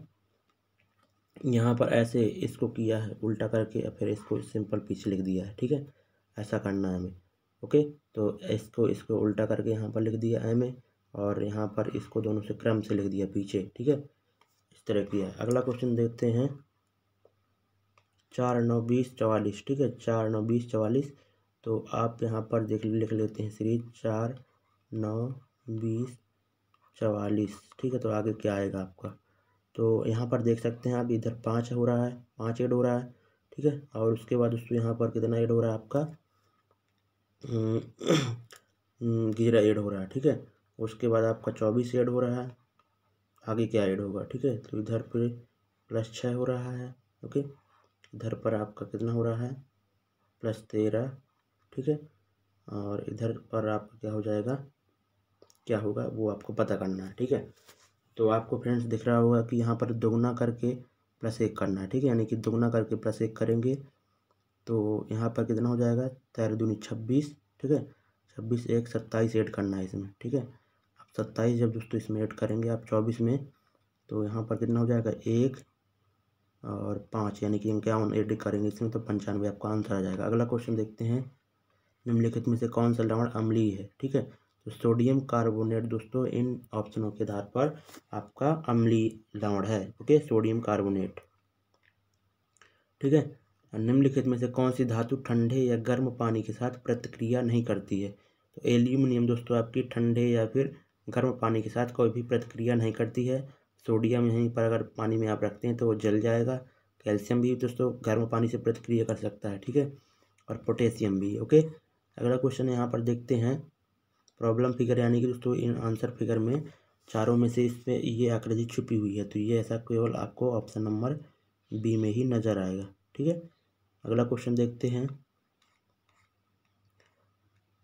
यहाँ पर ऐसे इसको किया है उल्टा करके या फिर इसको सिंपल पीछे लिख दिया है ठीक है ऐसा करना है हमें ओके तो इसको इसको उल्टा करके यहाँ पर लिख दिया एम ए और यहाँ पर इसको दोनों से क्रम से लिख दिया पीछे ठीक है इस तरह किया अगला क्वेश्चन देखते हैं चार नौ बीस चवालीस ठीक है चार नौ बीस चवालीस तो आप यहाँ पर देख लिख लेते हैं सीरीज चार नौ बीस चवालीस ठीक है तो आगे क्या आएगा आपका तो यहाँ पर देख सकते हैं आप इधर पाँच हो रहा है पाँच एड हो रहा है ठीक है और उसके बाद उसको यहाँ पर कितना एड हो रहा है आपका हम्म, हम्म, ग्यारह एड हो रहा है ठीक है उसके बाद आपका चौबीस एड हो रहा है आगे क्या एड होगा ठीक है तो इधर पर प्लस छः हो रहा है ओके इधर पर आपका कितना हो रहा है प्लस तेरह ठीक है और इधर पर आप क्या हो जाएगा क्या होगा वो आपको पता करना है ठीक है तो आपको फ्रेंड्स दिख रहा होगा कि यहाँ पर दोगुना करके प्लस एक करना है ठीक है यानी कि दोगुना करके प्लस एक करेंगे तो यहाँ पर कितना हो जाएगा तैर दूनी छब्बीस ठीक है छब्बीस एक सत्ताईस ऐड करना है इसमें ठीक है अब सत्ताईस जब दोस्तों इसमें ऐड करेंगे आप चौबीस में तो यहाँ पर कितना हो जाएगा एक और पाँच यानी कि ऑन एड करेंगे इसमें तो पंचानवे आपका आंसर आ जाएगा अगला क्वेश्चन देखते हैं निम्नलिखित में से कौन सा लवण अम्लीय है ठीक है तो सोडियम कार्बोनेट दोस्तों इन ऑप्शनों के आधार पर आपका अम्लीय लवण है ओके सोडियम कार्बोनेट ठीक है निम्नलिखित में से कौन सी धातु ठंडे या गर्म पानी के साथ प्रतिक्रिया नहीं करती है तो एल्यूमिनियम दोस्तों आपकी ठंडे या फिर गर्म पानी के साथ कोई भी प्रतिक्रिया नहीं करती है सोडियम यहीं पर अगर पानी में आप रखते हैं तो वो जल जाएगा कैल्शियम भी दोस्तों गर्म पानी से प्रतिक्रिया कर सकता है ठीक है और पोटेशियम भी ओके अगला क्वेश्चन यहाँ पर देखते हैं प्रॉब्लम फिगर यानी कि दोस्तों इन आंसर फिगर में चारों में से इसमें ये आकृति छुपी हुई है तो ये ऐसा केवल आपको ऑप्शन नंबर बी में ही नज़र आएगा ठीक है अगला क्वेश्चन देखते हैं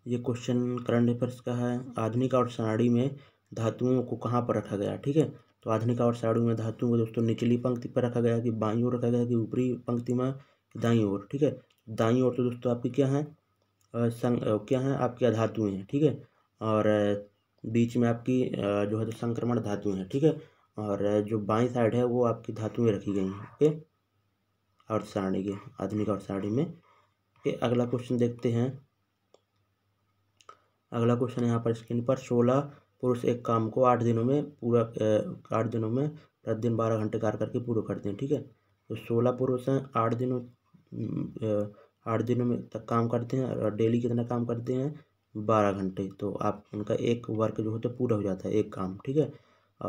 ये क्वेश्चन करंट अफेयर्स का है आधुनिक और साड़ी में धातुओं को कहाँ पर रखा गया ठीक है तो आधुनिक और साड़ी में धातुओं को दोस्तों निचली पंक्ति पर रखा गया कि बाईं ओर रखा गया कि ऊपरी पंक्ति में दाईं ओर ठीक है दाईं ओर तो दोस्तों आपकी क्या है संग क्या हैं आपकी अधातु हैं ठीक है और बीच में आपकी जो है तो संक्रमण धातु हैं ठीक है और जो बाई साइड है वो आपकी धातुएँ रखी गई हैं ओके और सारणी के आधुनिक और सारणी में ओके अगला क्वेश्चन देखते हैं अगला क्वेश्चन यहाँ पर स्क्रीन पर सोलह पुरुष एक काम को आठ दिनों में पूरा आठ दिनों में प्रतिदिन बारह घंटे कार्य करके पूरा करते हैं ठीक है तो सोलह पुरुष हैं आठ दिनों आठ दिनों में तक काम करते हैं और डेली कितना काम करते हैं बारह घंटे तो आप उनका एक वर्क जो होता है पूरा हो जाता है एक काम ठीक है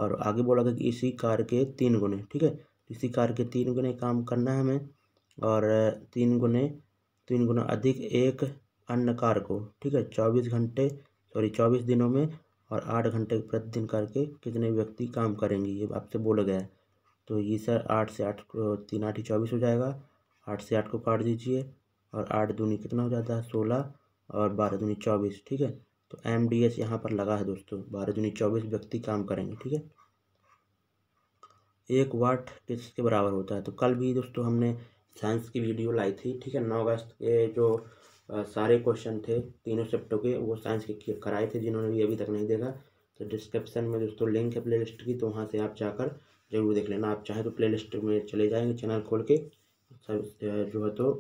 और आगे बोला गया कि इसी कार्य के तीन गुने ठीक है इसी कार्य के तीन गुने काम करना है हमें और तीन गुने तीन गुना अधिक एक अन्य कार्य को ठीक है चौबीस घंटे सॉरी चौबीस दिनों में और आठ घंटे प्रतिदिन करके कितने व्यक्ति काम करेंगे ये आपसे बोला गया है तो ये सर आठ से आठ तीन आठ ही चौबीस हो जाएगा आठ से आठ को काट दीजिए और आठ दूनी कितना हो जाता है सोलह और बारह दूनी चौबीस ठीक है तो एम डी एस यहाँ पर लगा है दोस्तों बारह दूनी चौबीस व्यक्ति काम करेंगे ठीक है एक वाट किसके बराबर होता है तो कल भी दोस्तों हमने साइंस की वीडियो लाई थी ठीक है नौ अगस्त के जो आ, सारे क्वेश्चन थे तीनों चैप्टर के वो साइंस के कराए थे जिन्होंने भी अभी तक नहीं देखा तो डिस्क्रिप्शन में दोस्तों लिंक है प्लेलिस्ट की तो वहाँ से आप जाकर ज़रूर देख लेना आप चाहें तो प्लेलिस्ट में चले जाएंगे चैनल खोल के जो है तो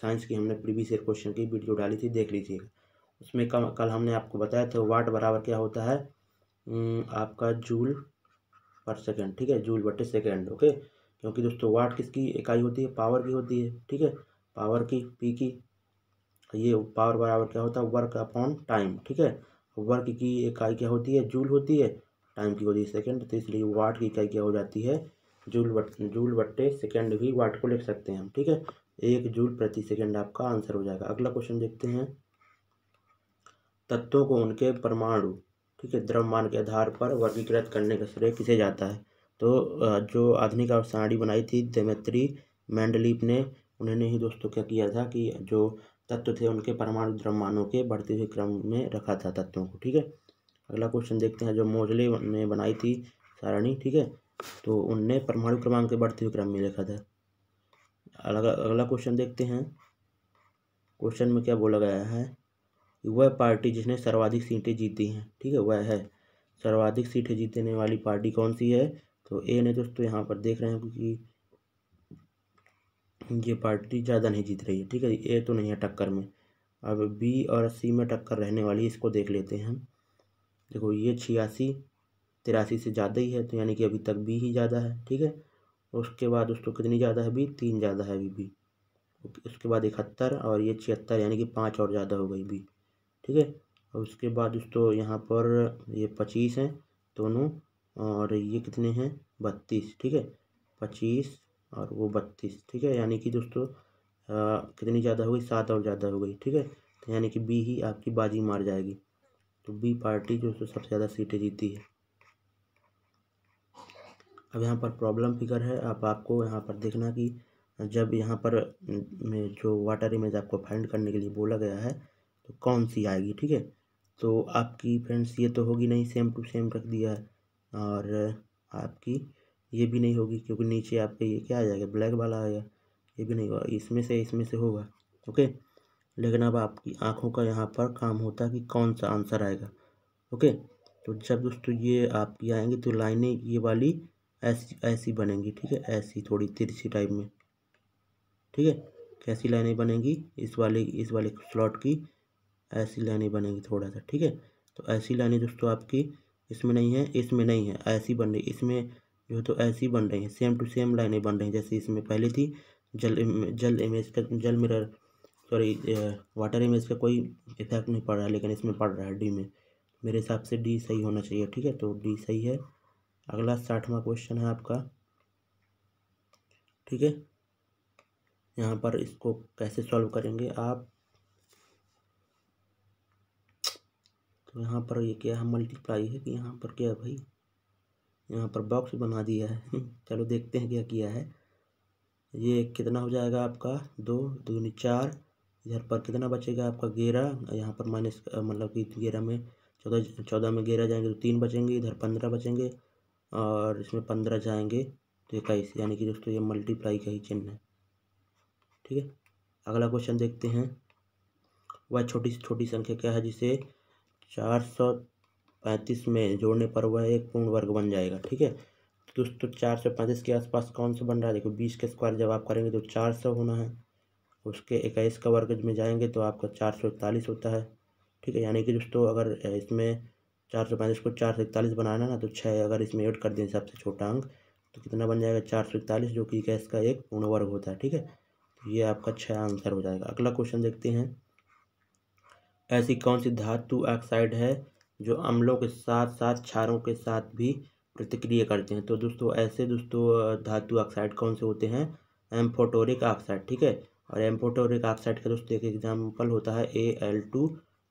साइंस की हमने प्रीवियस ईयर क्वेश्चन की वीडियो डाली थी देख थी उसमें कल कल हमने आपको बताया था वाट बराबर क्या होता है आपका जूल पर सेकेंड ठीक है जूल बटे सेकेंड ओके क्योंकि दोस्तों वाट किसकी इकाई होती है पावर की होती है ठीक है पावर की पी की ये पावर बराबर क्या होता है वर्क अपॉन टाइम ठीक है वर्क की इकाई क्या होती है जूल होती है टाइम की होती है सेकेंड तो इसलिए वाट की इकाई क्या हो जाती है जूल वट जूल बट्टे सेकेंड भी वाट को लिख सकते हैं हम ठीक है एक जूल प्रति सेकेंड आपका आंसर हो जाएगा अगला क्वेश्चन देखते हैं तत्वों को उनके परमाणु ठीक है द्रव्यमान के आधार पर वर्गीकृत करने का श्रेय किसे जाता है तो जो आधुनिक सारणी बनाई थी देमेत्री मैंडलीप ने उन्होंने ही दोस्तों क्या किया था कि जो तत्व थे उनके परमाणु द्रव्यमानों के बढ़ते हुए क्रम में रखा था तत्वों को ठीक है अगला क्वेश्चन देखते हैं जो मोजले ने बनाई थी सारणी ठीक है तो उनने परमाणु क्रमांक के बढ़ते हुए क्रम में लिखा था अलग अगला क्वेश्चन देखते हैं क्वेश्चन में क्या बोला गया है वह पार्टी जिसने सर्वाधिक सीटें जीती हैं ठीक है वह है सर्वाधिक सीटें जीतने वाली पार्टी कौन सी है तो ए ने दोस्तों यहाँ पर देख रहे हैं क्योंकि ये पार्टी ज़्यादा नहीं जीत रही है ठीक है ए तो नहीं है टक्कर में अब बी और सी में टक्कर रहने वाली इसको देख लेते हैं देखो ये छियासी तिरासी से ज़्यादा ही है तो यानी कि अभी तक बी ही ज़्यादा है ठीक है उसके बाद उसको कितनी ज़्यादा है बी तीन ज़्यादा है अभी बी उसके बाद इकहत्तर और ये छिहत्तर यानी कि पाँच और ज़्यादा हो गई बी ठीक है और उसके बाद दोस्तों यहाँ पर ये पच्चीस हैं दोनों और ये कितने हैं बत्तीस ठीक है पच्चीस और वो बत्तीस ठीक है यानी कि दोस्तों कितनी ज़्यादा हो गई सात और ज़्यादा हो गई ठीक है तो यानी कि बी ही आपकी बाजी मार जाएगी तो बी पार्टी जो सबसे ज़्यादा सीटें जीती है अब यहाँ पर प्रॉब्लम फिगर है अब आपको यहाँ पर देखना कि जब यहाँ पर जो वाटर इमेज आपको फाइंड करने के लिए बोला गया है तो कौन सी आएगी ठीक है तो आपकी फ्रेंड्स ये तो होगी नहीं सेम टू सेम रख दिया है और आपकी ये भी नहीं होगी क्योंकि नीचे आपके ये क्या आ जाएगा ब्लैक वाला आएगा ये भी नहीं होगा इसमें से इसमें से होगा ओके लेकिन अब आपकी आँखों का यहाँ पर काम होता है कि कौन सा आंसर आएगा ओके तो जब दोस्तों ये आपकी आएंगी तो लाइनें ये वाली ऐसी ऐसी बनेंगी ठीक है ऐसी थोड़ी तिरछी टाइप में ठीक है कैसी लाइनें बनेंगी इस वाले इस वाले स्लॉट की ऐसी लाइनें बनेंगी थोड़ा सा ठीक है तो ऐसी लाइनें दोस्तों आपकी इसमें नहीं है इसमें नहीं है ऐसी बन रही इसमें जो तो ऐसी बन रही हैं सेम टू सेम लाइनें बन रही हैं जैसे इसमें पहले थी जल जल इमेज का जल मिरर सॉरी वाटर इमेज का कोई इफेक्ट नहीं पड़ रहा है लेकिन इसमें पड़ रहा है डी में मेरे हिसाब से डी सही होना चाहिए ठीक है तो डी सही है अगला साठवा क्वेश्चन है आपका ठीक है यहाँ पर इसको कैसे सॉल्व करेंगे आप तो यहाँ पर ये क्या है मल्टीप्लाई है कि यहाँ पर क्या है भाई यहाँ पर बॉक्स बना दिया है चलो देखते हैं क्या किया है ये कितना हो जाएगा आपका दो दूनी चार इधर पर कितना बचेगा आपका ग्यारह यहाँ पर माइनस मतलब कि ग्यारह में चौदह चौदह में ग्यारह जाएंगे तो तीन बचेंगे इधर पंद्रह बचेंगे और इसमें पंद्रह जाएंगे तो इक्कीस यानी कि दोस्तों ये मल्टीप्लाई का ही चिन्ह है ठीक है अगला क्वेश्चन देखते हैं वह छोटी छोटी संख्या क्या है जिसे चार सौ पैंतीस में जोड़ने पर वह एक पूर्ण वर्ग बन जाएगा ठीक है तो दोस्तों चार सौ पैंतीस के आसपास कौन सा बन रहा है देखो बीस का स्क्वायर जब आप करेंगे तो चार सौ होना है उसके इक्कीस का वर्ग में जाएंगे तो आपका चार सौ इकतालीस होता है ठीक है यानी कि दोस्तों अगर इसमें चार सौ पैंतीस को चार सौ इकतालीस बनाना ना तो छः अगर इसमें ऐड कर दें सबसे छोटा अंक तो कितना बन जाएगा चार सौ इकतालीस जो कि गैस का एक पूर्ण वर्ग होता है ठीक है तो ये आपका छः आंसर हो जाएगा अगला क्वेश्चन देखते हैं ऐसी कौन सी धातु ऑक्साइड है जो अम्लों के साथ साथ क्षारों के साथ भी प्रतिक्रिया करते हैं तो दोस्तों ऐसे दोस्तों धातु ऑक्साइड कौन से होते हैं एम्फोटोरिक ऑक्साइड ठीक है और एम्फोटोरिक ऑक्साइड का दोस्तों एक एग्जाम्पल होता है A L two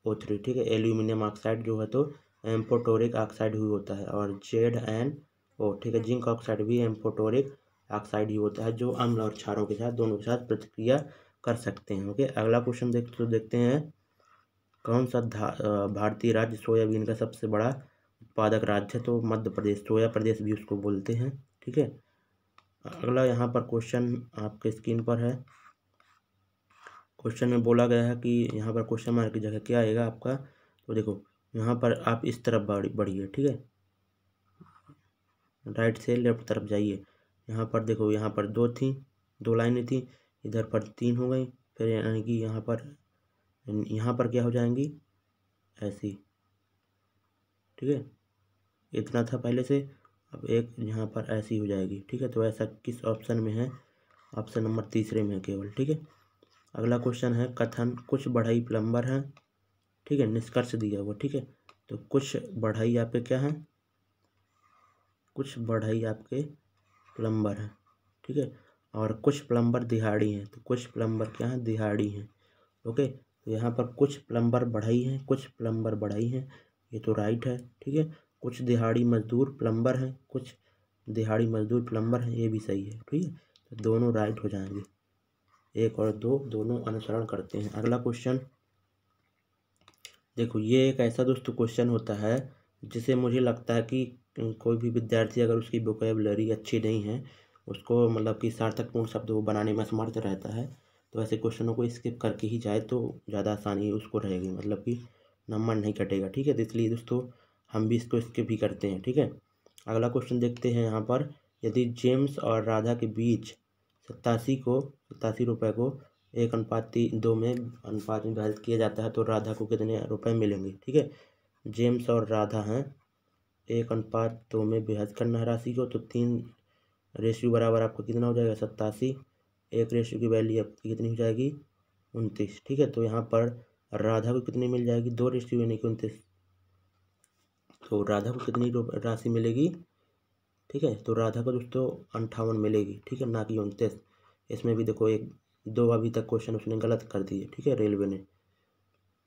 O three ठीक है एल्यूमिनियम ऑक्साइड जो है तो एम्पोटोरिक ऑक्साइड ही होता है और जेड एन ओ ठीक है जिंक ऑक्साइड भी एम्फोटोरिक ऑक्साइड ही होता है जो अम्ल और क्षारों के साथ दोनों के साथ प्रतिक्रिया कर सकते हैं ओके अगला क्वेश्चन देख तो देखते हैं कौन सा भारतीय राज्य सोयाबीन का सबसे बड़ा उत्पादक राज्य है तो मध्य प्रदेश सोया तो प्रदेश भी उसको बोलते हैं ठीक है अगला यहाँ पर क्वेश्चन आपके स्क्रीन पर है क्वेश्चन में बोला गया है कि यहाँ पर क्वेश्चन मार्क की जगह क्या आएगा आपका तो देखो यहाँ पर आप इस तरफ बढ़िए ठीक है राइट से लेफ्ट तरफ जाइए यहाँ पर देखो यहाँ पर दो थी दो लाइनें थी इधर पर तीन हो गई फिर यानी कि यहाँ पर यहाँ पर क्या हो जाएंगी ऐसी ठीक है इतना था पहले से अब एक यहाँ पर ऐसी हो जाएगी ठीक है तो ऐसा किस ऑप्शन में है ऑप्शन नंबर तीसरे में केवल ठीक है अगला क्वेश्चन है कथन कुछ बढ़ई प्लम्बर हैं ठीक है निष्कर्ष दिया हुआ ठीक है तो कुछ बढ़ाई आपके क्या है कुछ बढ़ाई आपके प्लम्बर हैं ठीक है और कुछ प्लम्बर दिहाड़ी हैं तो कुछ प्लम्बर क्या हैं दिहाड़ी हैं ओके तो यहाँ पर कुछ प्लम्बर बढ़ाई हैं कुछ प्लम्बर बढ़ाई हैं ये तो राइट है ठीक है कुछ दिहाड़ी मजदूर प्लम्बर हैं कुछ दिहाड़ी मजदूर प्लम्बर हैं ये भी सही है ठीक है तो दोनों राइट हो जाएंगे एक और दो दोनों अनुसरण करते हैं अगला क्वेश्चन देखो ये एक ऐसा दोस्त क्वेश्चन होता है जिसे मुझे लगता है कि कोई भी विद्यार्थी अगर उसकी वोकेबलरी अच्छी नहीं है उसको मतलब कि सार्थकपूर्ण शब्द वो बनाने में असमर्थ रहता है तो ऐसे क्वेश्चनों को स्किप करके ही जाए तो ज़्यादा आसानी उसको रहेगी मतलब कि नंबर नहीं कटेगा ठीक है तो इसलिए दोस्तों हम भी इसको स्किप ही करते हैं ठीक है अगला क्वेश्चन देखते हैं यहाँ पर यदि जेम्स और राधा के बीच सत्तासी को सत्तासी रुपये को एक अनुपाति दो में अनुपात में विभाजित किया जाता है तो राधा को कितने रुपए मिलेंगे ठीक है जेम्स और राधा हैं एक अनुपात दो में विभाजित करना है राशि को तो तीन रेशियो बराबर आपका कितना हो जाएगा सत्तासी एक रेशियो की वैल्यू आपकी कितनी हो जाएगी उनतीस ठीक है तो यहाँ पर राधा को कितनी मिल जाएगी दो रेशियो यानी कि उनतीस तो राधा को कितनी राशि मिलेगी ठीक है तो राधा को दोस्तों अंठावन मिलेगी ठीक है ना कि उनतीस इसमें भी देखो एक दो अभी तक क्वेश्चन उसने गलत कर दिए ठीक है रेलवे ने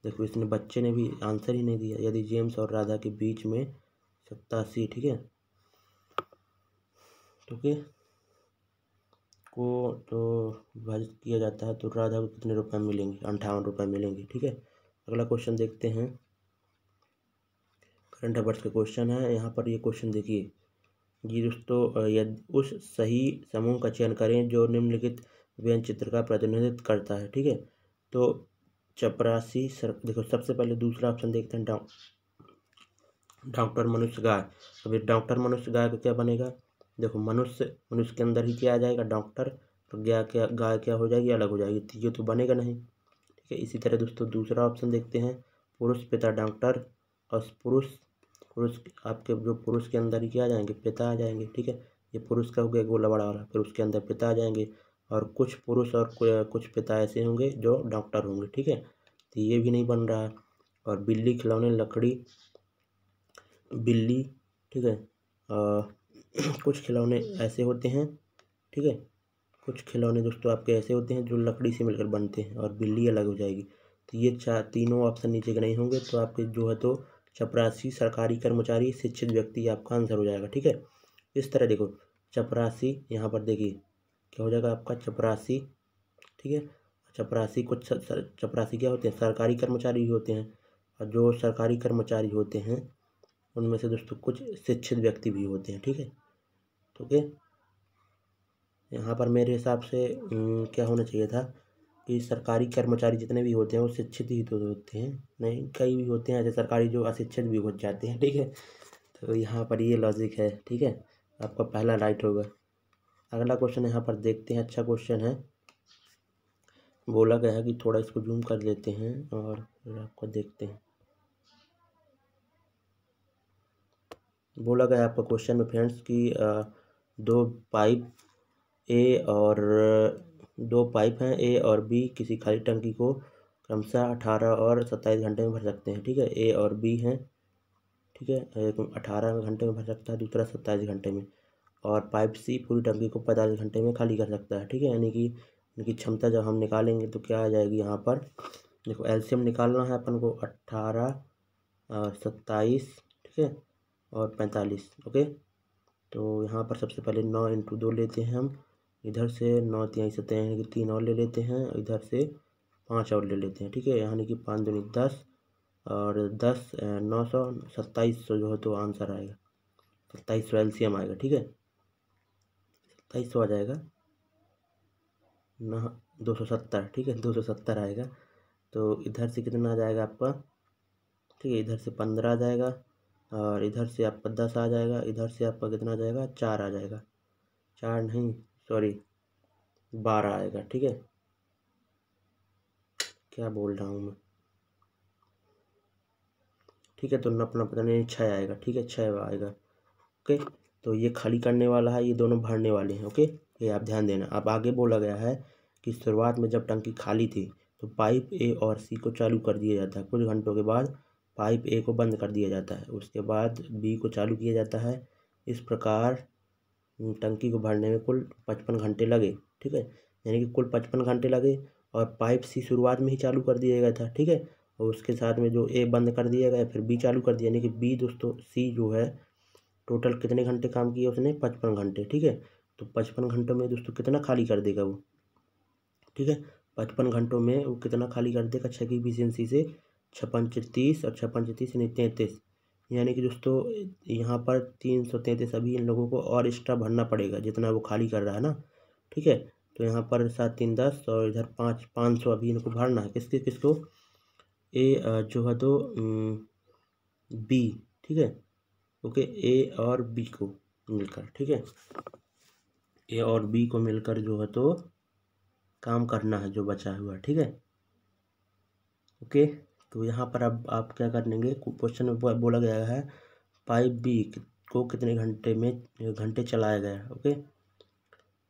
देखो इसने बच्चे ने भी आंसर ही नहीं दिया यदि जेम्स और राधा के बीच में सत्तासी ठीक है ओके तो को तो विभाजित किया जाता है तो राधा को कितने रुपए मिलेंगे अंठावन रुपये मिलेंगे ठीक है अगला क्वेश्चन देखते हैं करंट अफेयर्स का क्वेश्चन है यहाँ पर ये क्वेश्चन देखिए जी दोस्तों यदि उस सही समूह का चयन करें जो निम्नलिखित व्यंग चित्र का प्रतिनिधित्व करता है ठीक है तो चपरासी सर देखो सबसे पहले दूसरा ऑप्शन देखते हैं डॉ डॉक्टर मनुष्य गाय अभी डॉक्टर मनुष्य गाय का क्या बनेगा देखो मनुष्य मनुष्य के अंदर ही क्या आ जाएगा डॉक्टर और तो गाय क्या गाय क्या हो जाएगी अलग हो जाएगी तो ये तो बनेगा नहीं ठीक है इसी तरह दोस्तों दूसरा ऑप्शन देखते हैं पुरुष पिता डॉक्टर और पुरुष पुरुष आपके जो पुरुष के अंदर ही क्या आ जाएंगे पिता आ जाएंगे ठीक है ये पुरुष का हो गया गोला बड़ा वाला फिर उसके अंदर पिता आ जाएंगे और कुछ पुरुष और कुछ पिता ऐसे होंगे जो डॉक्टर होंगे ठीक है तो ये भी नहीं बन रहा है और बिल्ली खिलौने लकड़ी बिल्ली ठीक है कुछ खिलौने ऐसे होते हैं ठीक है कुछ खिलौने दोस्तों आपके ऐसे होते हैं जो लकड़ी से मिलकर बनते हैं और बिल्ली अलग हो जाएगी तो ये चार तीनों ऑप्शन नीचे के नहीं होंगे तो आपके जो है तो चपरासी सरकारी कर्मचारी शिक्षित व्यक्ति आपका आंसर हो जाएगा ठीक है इस तरह देखो चपरासी यहाँ पर देखिए क्या हो जाएगा आपका चपरासी ठीक है चपरासी कुछ चपरासी क्या होते हैं सरकारी कर्मचारी होते हैं और जो सरकारी कर्मचारी होते हैं उनमें से दोस्तों कुछ शिक्षित व्यक्ति भी होते हैं ठीक है तो ओके यहाँ पर मेरे हिसाब से क्या होना चाहिए था कि सरकारी कर्मचारी जितने भी होते हैं वो शिक्षित ही तो होते हैं नहीं कई भी होते हैं ऐसे सरकारी जो अशिक्षित भी हो जाते हैं ठीक है तो यहाँ पर ये लॉजिक है ठीक है आपका पहला राइट होगा अगला क्वेश्चन यहाँ पर देखते हैं अच्छा क्वेश्चन है बोला गया है कि थोड़ा इसको जूम कर लेते हैं और आपको देखते हैं बोला गया आपका क्वेश्चन में फ्रेंड्स कि दो पाइप ए और दो पाइप हैं ए और बी किसी खाली टंकी को क्रमशः अठारह और सत्ताईस घंटे में भर सकते हैं ठीक है ए और बी हैं ठीक है एक अठारह घंटे में भर सकता है दूसरा सत्ताईस घंटे में और पाइप सी पूरी टंकी को पैंतालीस घंटे में खाली कर सकता है ठीक है यानी कि उनकी क्षमता जब हम निकालेंगे तो क्या आ जाएगी यहाँ पर देखो एल्शियम निकालना है अपन को अट्ठारह सत्ताईस ठीक है और पैंतालीस ओके तो यहाँ पर सबसे पहले नौ इंटू दो लेते हैं हम इधर से नौ तिहाई सत्या यानी कि तीन और ले लेते हैं इधर से पाँच और ले लेते हैं ठीक है यानी कि पाँच दूनी दस और दस नौ सौ सत्ताईस सौ जो है तो आंसर आएगा सत्ताईस सौ एल्शियम आएगा ठीक है सत्ताईस सौ आ जाएगा न दो सौ सत्तर ठीक है दो सौ सत्तर आएगा तो इधर से कितना आ जाएगा आपका ठीक है इधर से पंद्रह आ जाएगा और इधर से आपका दस आ जाएगा इधर से आपका कितना आ जाएगा चार आ जाएगा चार नहीं सॉरी बारह आएगा ठीक है क्या बोल रहा हूँ मैं ठीक है तो अपना पता नहीं छः आएगा ठीक है छः आएगा ओके तो ये खाली करने वाला है ये दोनों भरने वाले हैं ओके ये आप ध्यान देना अब आगे बोला गया है कि शुरुआत में जब टंकी खाली थी तो पाइप ए और सी को चालू कर दिया जाता है कुछ घंटों के बाद पाइप ए को बंद कर दिया जाता है उसके बाद बी को चालू किया जाता है इस प्रकार टंकी को भरने में कुल पचपन घंटे लगे ठीक है यानी कि कुल पचपन घंटे लगे और पाइप सी शुरुआत में ही चालू कर दिया गया था ठीक है और उसके साथ में जो ए बंद कर दिया गया फिर बी चालू कर दिया यानी कि बी दोस्तों सी जो है टोटल कितने घंटे काम किया उसने पचपन घंटे ठीक है तो पचपन घंटों में दोस्तों कितना खाली कर देगा वो ठीक है पचपन घंटों में वो कितना खाली कर देगा छः की एफिशियंसी से छप्पन तीस और छप्पन तीस यानी तैंतीस यानी कि दोस्तों यहाँ पर तीन सौ तैंतीस अभी इन लोगों को और एक्स्ट्रा भरना पड़ेगा जितना वो खाली कर रहा है ना ठीक है तो यहाँ पर सात तीन दस और इधर पाँच पाँच सौ अभी इनको भरना है किसके किसको ए जो है तो बी ठीक है ओके ए और बी को मिलकर ठीक है ए और बी को मिलकर जो है तो काम करना है जो बचा हुआ ठीक है ओके तो यहाँ पर अब आप क्या कर लेंगे क्वेश्चन में बोला गया है पाइप बी को कितने घंटे में घंटे चलाया गया है ओके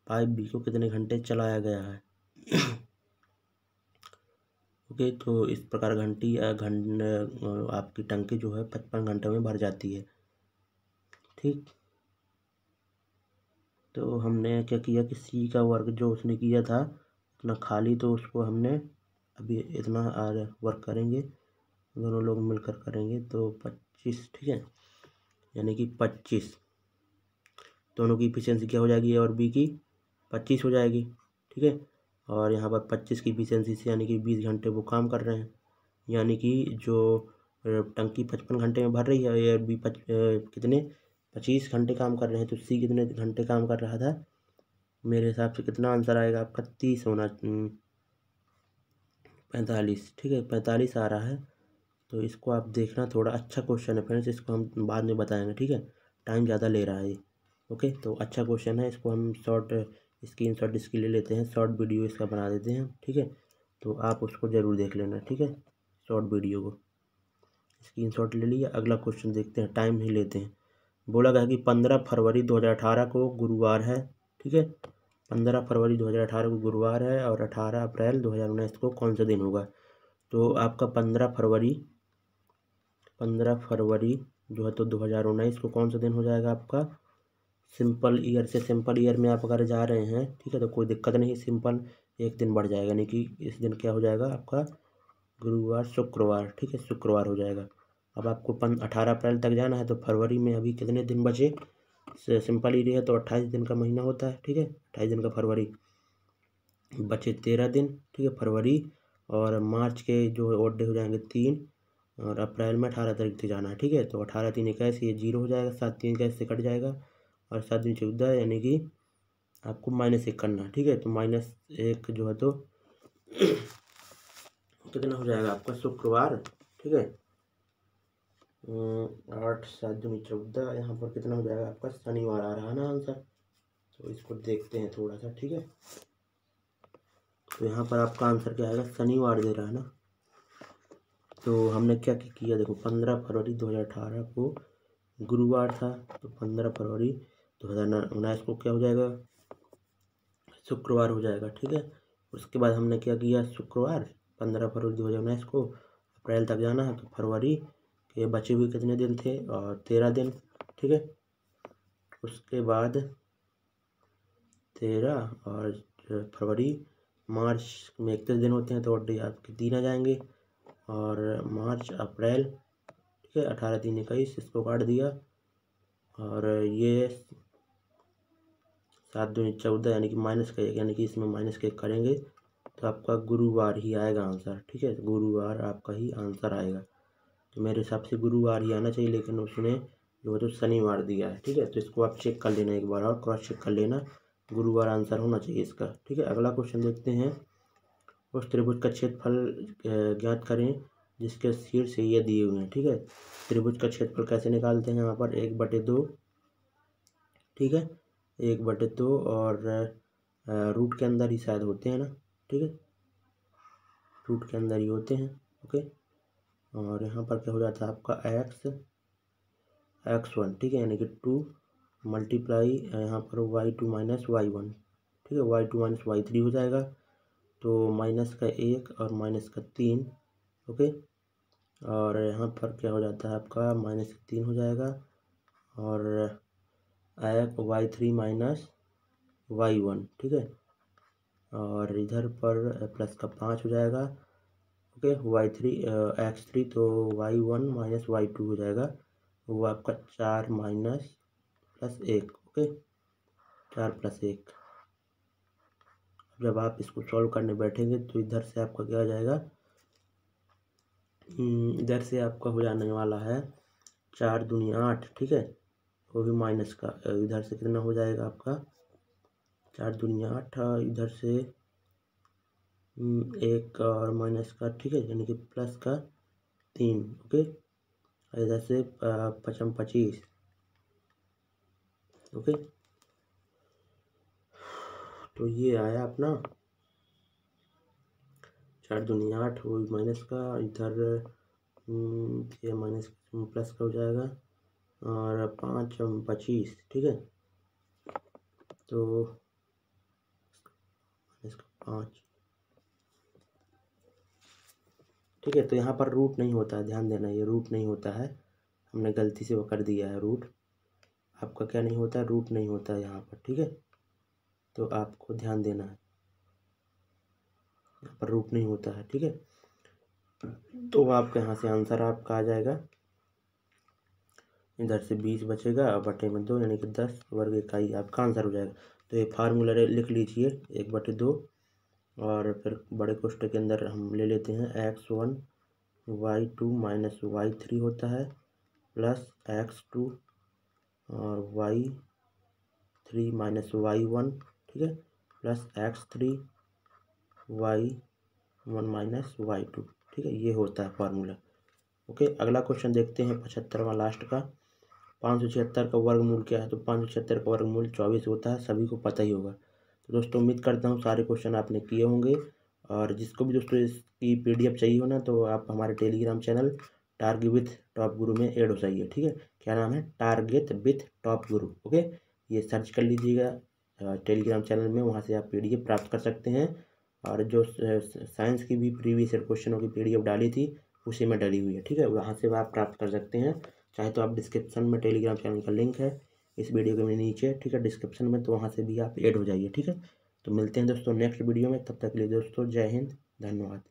पाइप बी को कितने घंटे चलाया गया है ओके तो इस प्रकार घंटी घंट आपकी टंकी जो है पचपन घंटे में भर जाती है ठीक तो हमने क्या किया कि सी का वर्क जो उसने किया था इतना खाली तो उसको हमने अभी इतना आर वर्क करेंगे दोनों लोग मिलकर करेंगे तो पच्चीस ठीक है यानी कि पच्चीस दोनों की इफिशेंसी क्या हो जाएगी और बी की पच्चीस हो जाएगी ठीक है और यहाँ पर पच्चीस की इफिशेंसी से यानी कि बीस घंटे वो काम कर रहे हैं यानी कि जो टंकी पचपन घंटे में भर रही है और बी पच कितने पच्चीस घंटे काम कर रहे हैं तो सी कितने घंटे काम कर रहा था मेरे हिसाब से कितना आंसर आएगा आपका तीस होना हम्म, पैंतालीस ठीक है पैंतालीस आ रहा है तो इसको आप देखना थोड़ा अच्छा क्वेश्चन है फ्रेंड्स इसको हम बाद में बताएंगे ठीक है टाइम ज़्यादा ले रहा है ये ओके तो अच्छा क्वेश्चन है इसको हम शॉर्ट स्क्रीन शॉट इसके लिए लेते हैं शॉर्ट वीडियो इसका बना देते हैं ठीक है तो आप उसको ज़रूर देख लेना ठीक है शॉर्ट वीडियो को स्क्रीन शॉट ले लिया अगला क्वेश्चन देखते हैं टाइम ही लेते हैं बोला गया कि पंद्रह फरवरी दो हज़ार अठारह को गुरुवार है ठीक है पंद्रह फरवरी दो हज़ार अठारह को गुरुवार है और अठारह अप्रैल दो हज़ार उन्नीस को कौन सा दिन होगा तो आपका पंद्रह फरवरी पंद्रह फरवरी जो है तो दो हज़ार उन्नीस को कौन सा दिन हो जाएगा आपका सिंपल ईयर से सिंपल ईयर में आप अगर जा रहे हैं ठीक है तो कोई दिक्कत नहीं सिंपल एक दिन बढ़ जाएगा यानी कि इस दिन क्या हो जाएगा आपका गुरुवार शुक्रवार ठीक है शुक्रवार हो जाएगा अब आपको पन अठारह अप्रैल तक जाना है तो फरवरी में अभी कितने दिन बचे सिंपल ही है तो अट्ठाईस दिन का महीना होता है ठीक है अट्ठाईस दिन का फरवरी बचे तेरह दिन ठीक है फरवरी और मार्च के जो है ओड डे हो जाएंगे तीन और अप्रैल में अठारह तारीख तक जाना है ठीक है तो अठारह तीन इक्कीस ये जीरो हो जाएगा सात तीन इक्कीस से कट जाएगा और सात दिन चौदह यानी कि आपको माइनस एक करना है ठीक है तो माइनस एक जो है तो कितना हो जाएगा आपका शुक्रवार ठीक है आठ सात मीटर चौदह यहाँ पर कितना हो जाएगा आपका शनिवार आ रहा है ना आंसर तो इसको देखते हैं थोड़ा सा ठीक है तो यहाँ पर आपका आंसर क्या आएगा शनिवार दे रहा है ना तो हमने क्या किया देखो पंद्रह फरवरी दो हज़ार अठारह को गुरुवार था तो पंद्रह फरवरी दो हज़ार उन्नीस को क्या हो जाएगा शुक्रवार हो जाएगा ठीक है उसके बाद हमने क्या किया शुक्रवार पंद्रह फरवरी दो हज़ार उन्नीस को अप्रैल तक जाना है तो फरवरी ये बचे हुए कितने दिन थे और तेरह दिन ठीक है उसके बाद तेरह और फरवरी मार्च में इकतीस दिन होते हैं तो डे आपके तीन आ जाएंगे और मार्च अप्रैल ठीक है अठारह तीन इक्कीस इसको काट दिया और ये सात दो चौदह यानी कि माइनस का एक यानी कि इसमें माइनस के करेंगे तो आपका गुरुवार ही आएगा आंसर ठीक है गुरुवार आपका ही आंसर आएगा तो मेरे हिसाब से गुरुवार ही आना चाहिए लेकिन उसने जो है तो शनिवार दिया है ठीक है तो इसको आप चेक कर लेना एक बार और क्रॉस चेक कर लेना गुरुवार आंसर होना चाहिए इसका ठीक है अगला क्वेश्चन देखते हैं उस त्रिभुज का क्षेत्रफल ज्ञात करें जिसके शीर्ष ये दिए हुए हैं ठीक है त्रिभुज का क्षेत्रफल कैसे निकालते हैं यहाँ पर एक बटे दो ठीक है एक बटे दो और रूट के अंदर ही शायद होते हैं ना ठीक है रूट के अंदर ही होते हैं ओके और यहाँ पर क्या हो जाता है आपका एक्स एक्स वन ठीक है यानी कि टू मल्टीप्लाई यहाँ पर Y two minus Y one ठीक है Y two minus Y three हो जाएगा तो माइनस का एक और माइनस का तीन ओके और यहाँ पर क्या हो जाता है आपका माइनस का तीन हो जाएगा और X Y three minus Y one ठीक है और इधर पर प्लस का पाँच हो जाएगा okay Y three X three तो Y one minus Y two हो जाएगा वो आपका चार माइनस प्लस एक ओके चार प्लस एक जब आप इसको सॉल्व करने बैठेंगे तो इधर से आपका क्या हो जाएगा हम्म, इधर से आपका हो जाने वाला है चार दुनिया आठ ठीक है वो भी माइनस का इधर से कितना हो जाएगा आपका चार दुनिया आठ इधर से हम्म, एक और माइनस का ठीक है यानी कि प्लस का तीन ओके इधर से पचम पच्चीस ओके तो ये आया अपना चार दुनिया आठ वो माइनस का इधर हम्म, ये माइनस प्लस का हो जाएगा और पाँच पच्चीस ठीक है तो माइनस का पाँच ठीक है तो यहाँ पर रूट नहीं होता है ध्यान देना ये रूट नहीं होता है हमने गलती से वो कर दिया है रूट आपका क्या नहीं होता है रूट नहीं होता है यहाँ पर ठीक है तो आपको ध्यान देना है यहाँ पर रूट नहीं होता है ठीक है तो आपके यहाँ से आंसर आपका आ जाएगा इधर से बीस बचेगा बटे में दो यानी कि दस वर्ग इकाई आपका आंसर हो जाएगा तो ये फार्मूला लिख लीजिए एक बटे दो और फिर बड़े कोष्ट के अंदर हम ले लेते हैं X one Y two minus Y three होता है प्लस एक्स टू और Y three minus Y one ठीक है plus X three Y one minus Y two ठीक है ये होता है फार्मूला ओके अगला क्वेश्चन देखते हैं पचहत्तरवा लास्ट का पाँच सौ छिहत्तर का वर्गमूल क्या है तो पाँच सौ छिहत्तर का वर्गमूल चौबीस होता है सभी को पता ही होगा तो दोस्तों उम्मीद करता हूँ सारे क्वेश्चन आपने किए होंगे और जिसको भी दोस्तों इसकी पी चाहिए हो ना तो आप हमारे Telegram channel target with top guru में ऐड हो जाइए ठीक है क्या नाम है target with top guru okay ये सर्च कर लीजिएगा टेलीग्राम चैनल में वहाँ से आप पी प्राप्त कर सकते हैं और जो साइंस की भी प्रीवियस क्वेश्चनों की पी डाली थी उसी में डली हुई है ठीक है वहाँ से आप प्राप्त कर सकते हैं चाहे तो आप डिस्क्रिप्शन में टेलीग्राम चैनल का लिंक है इस वीडियो के मेरे नीचे ठीक है डिस्क्रिप्शन में तो वहाँ से भी आप ऐड हो जाइए ठीक है तो मिलते हैं दोस्तों नेक्स्ट वीडियो में तब तक के लिए दोस्तों जय हिंद धन्यवाद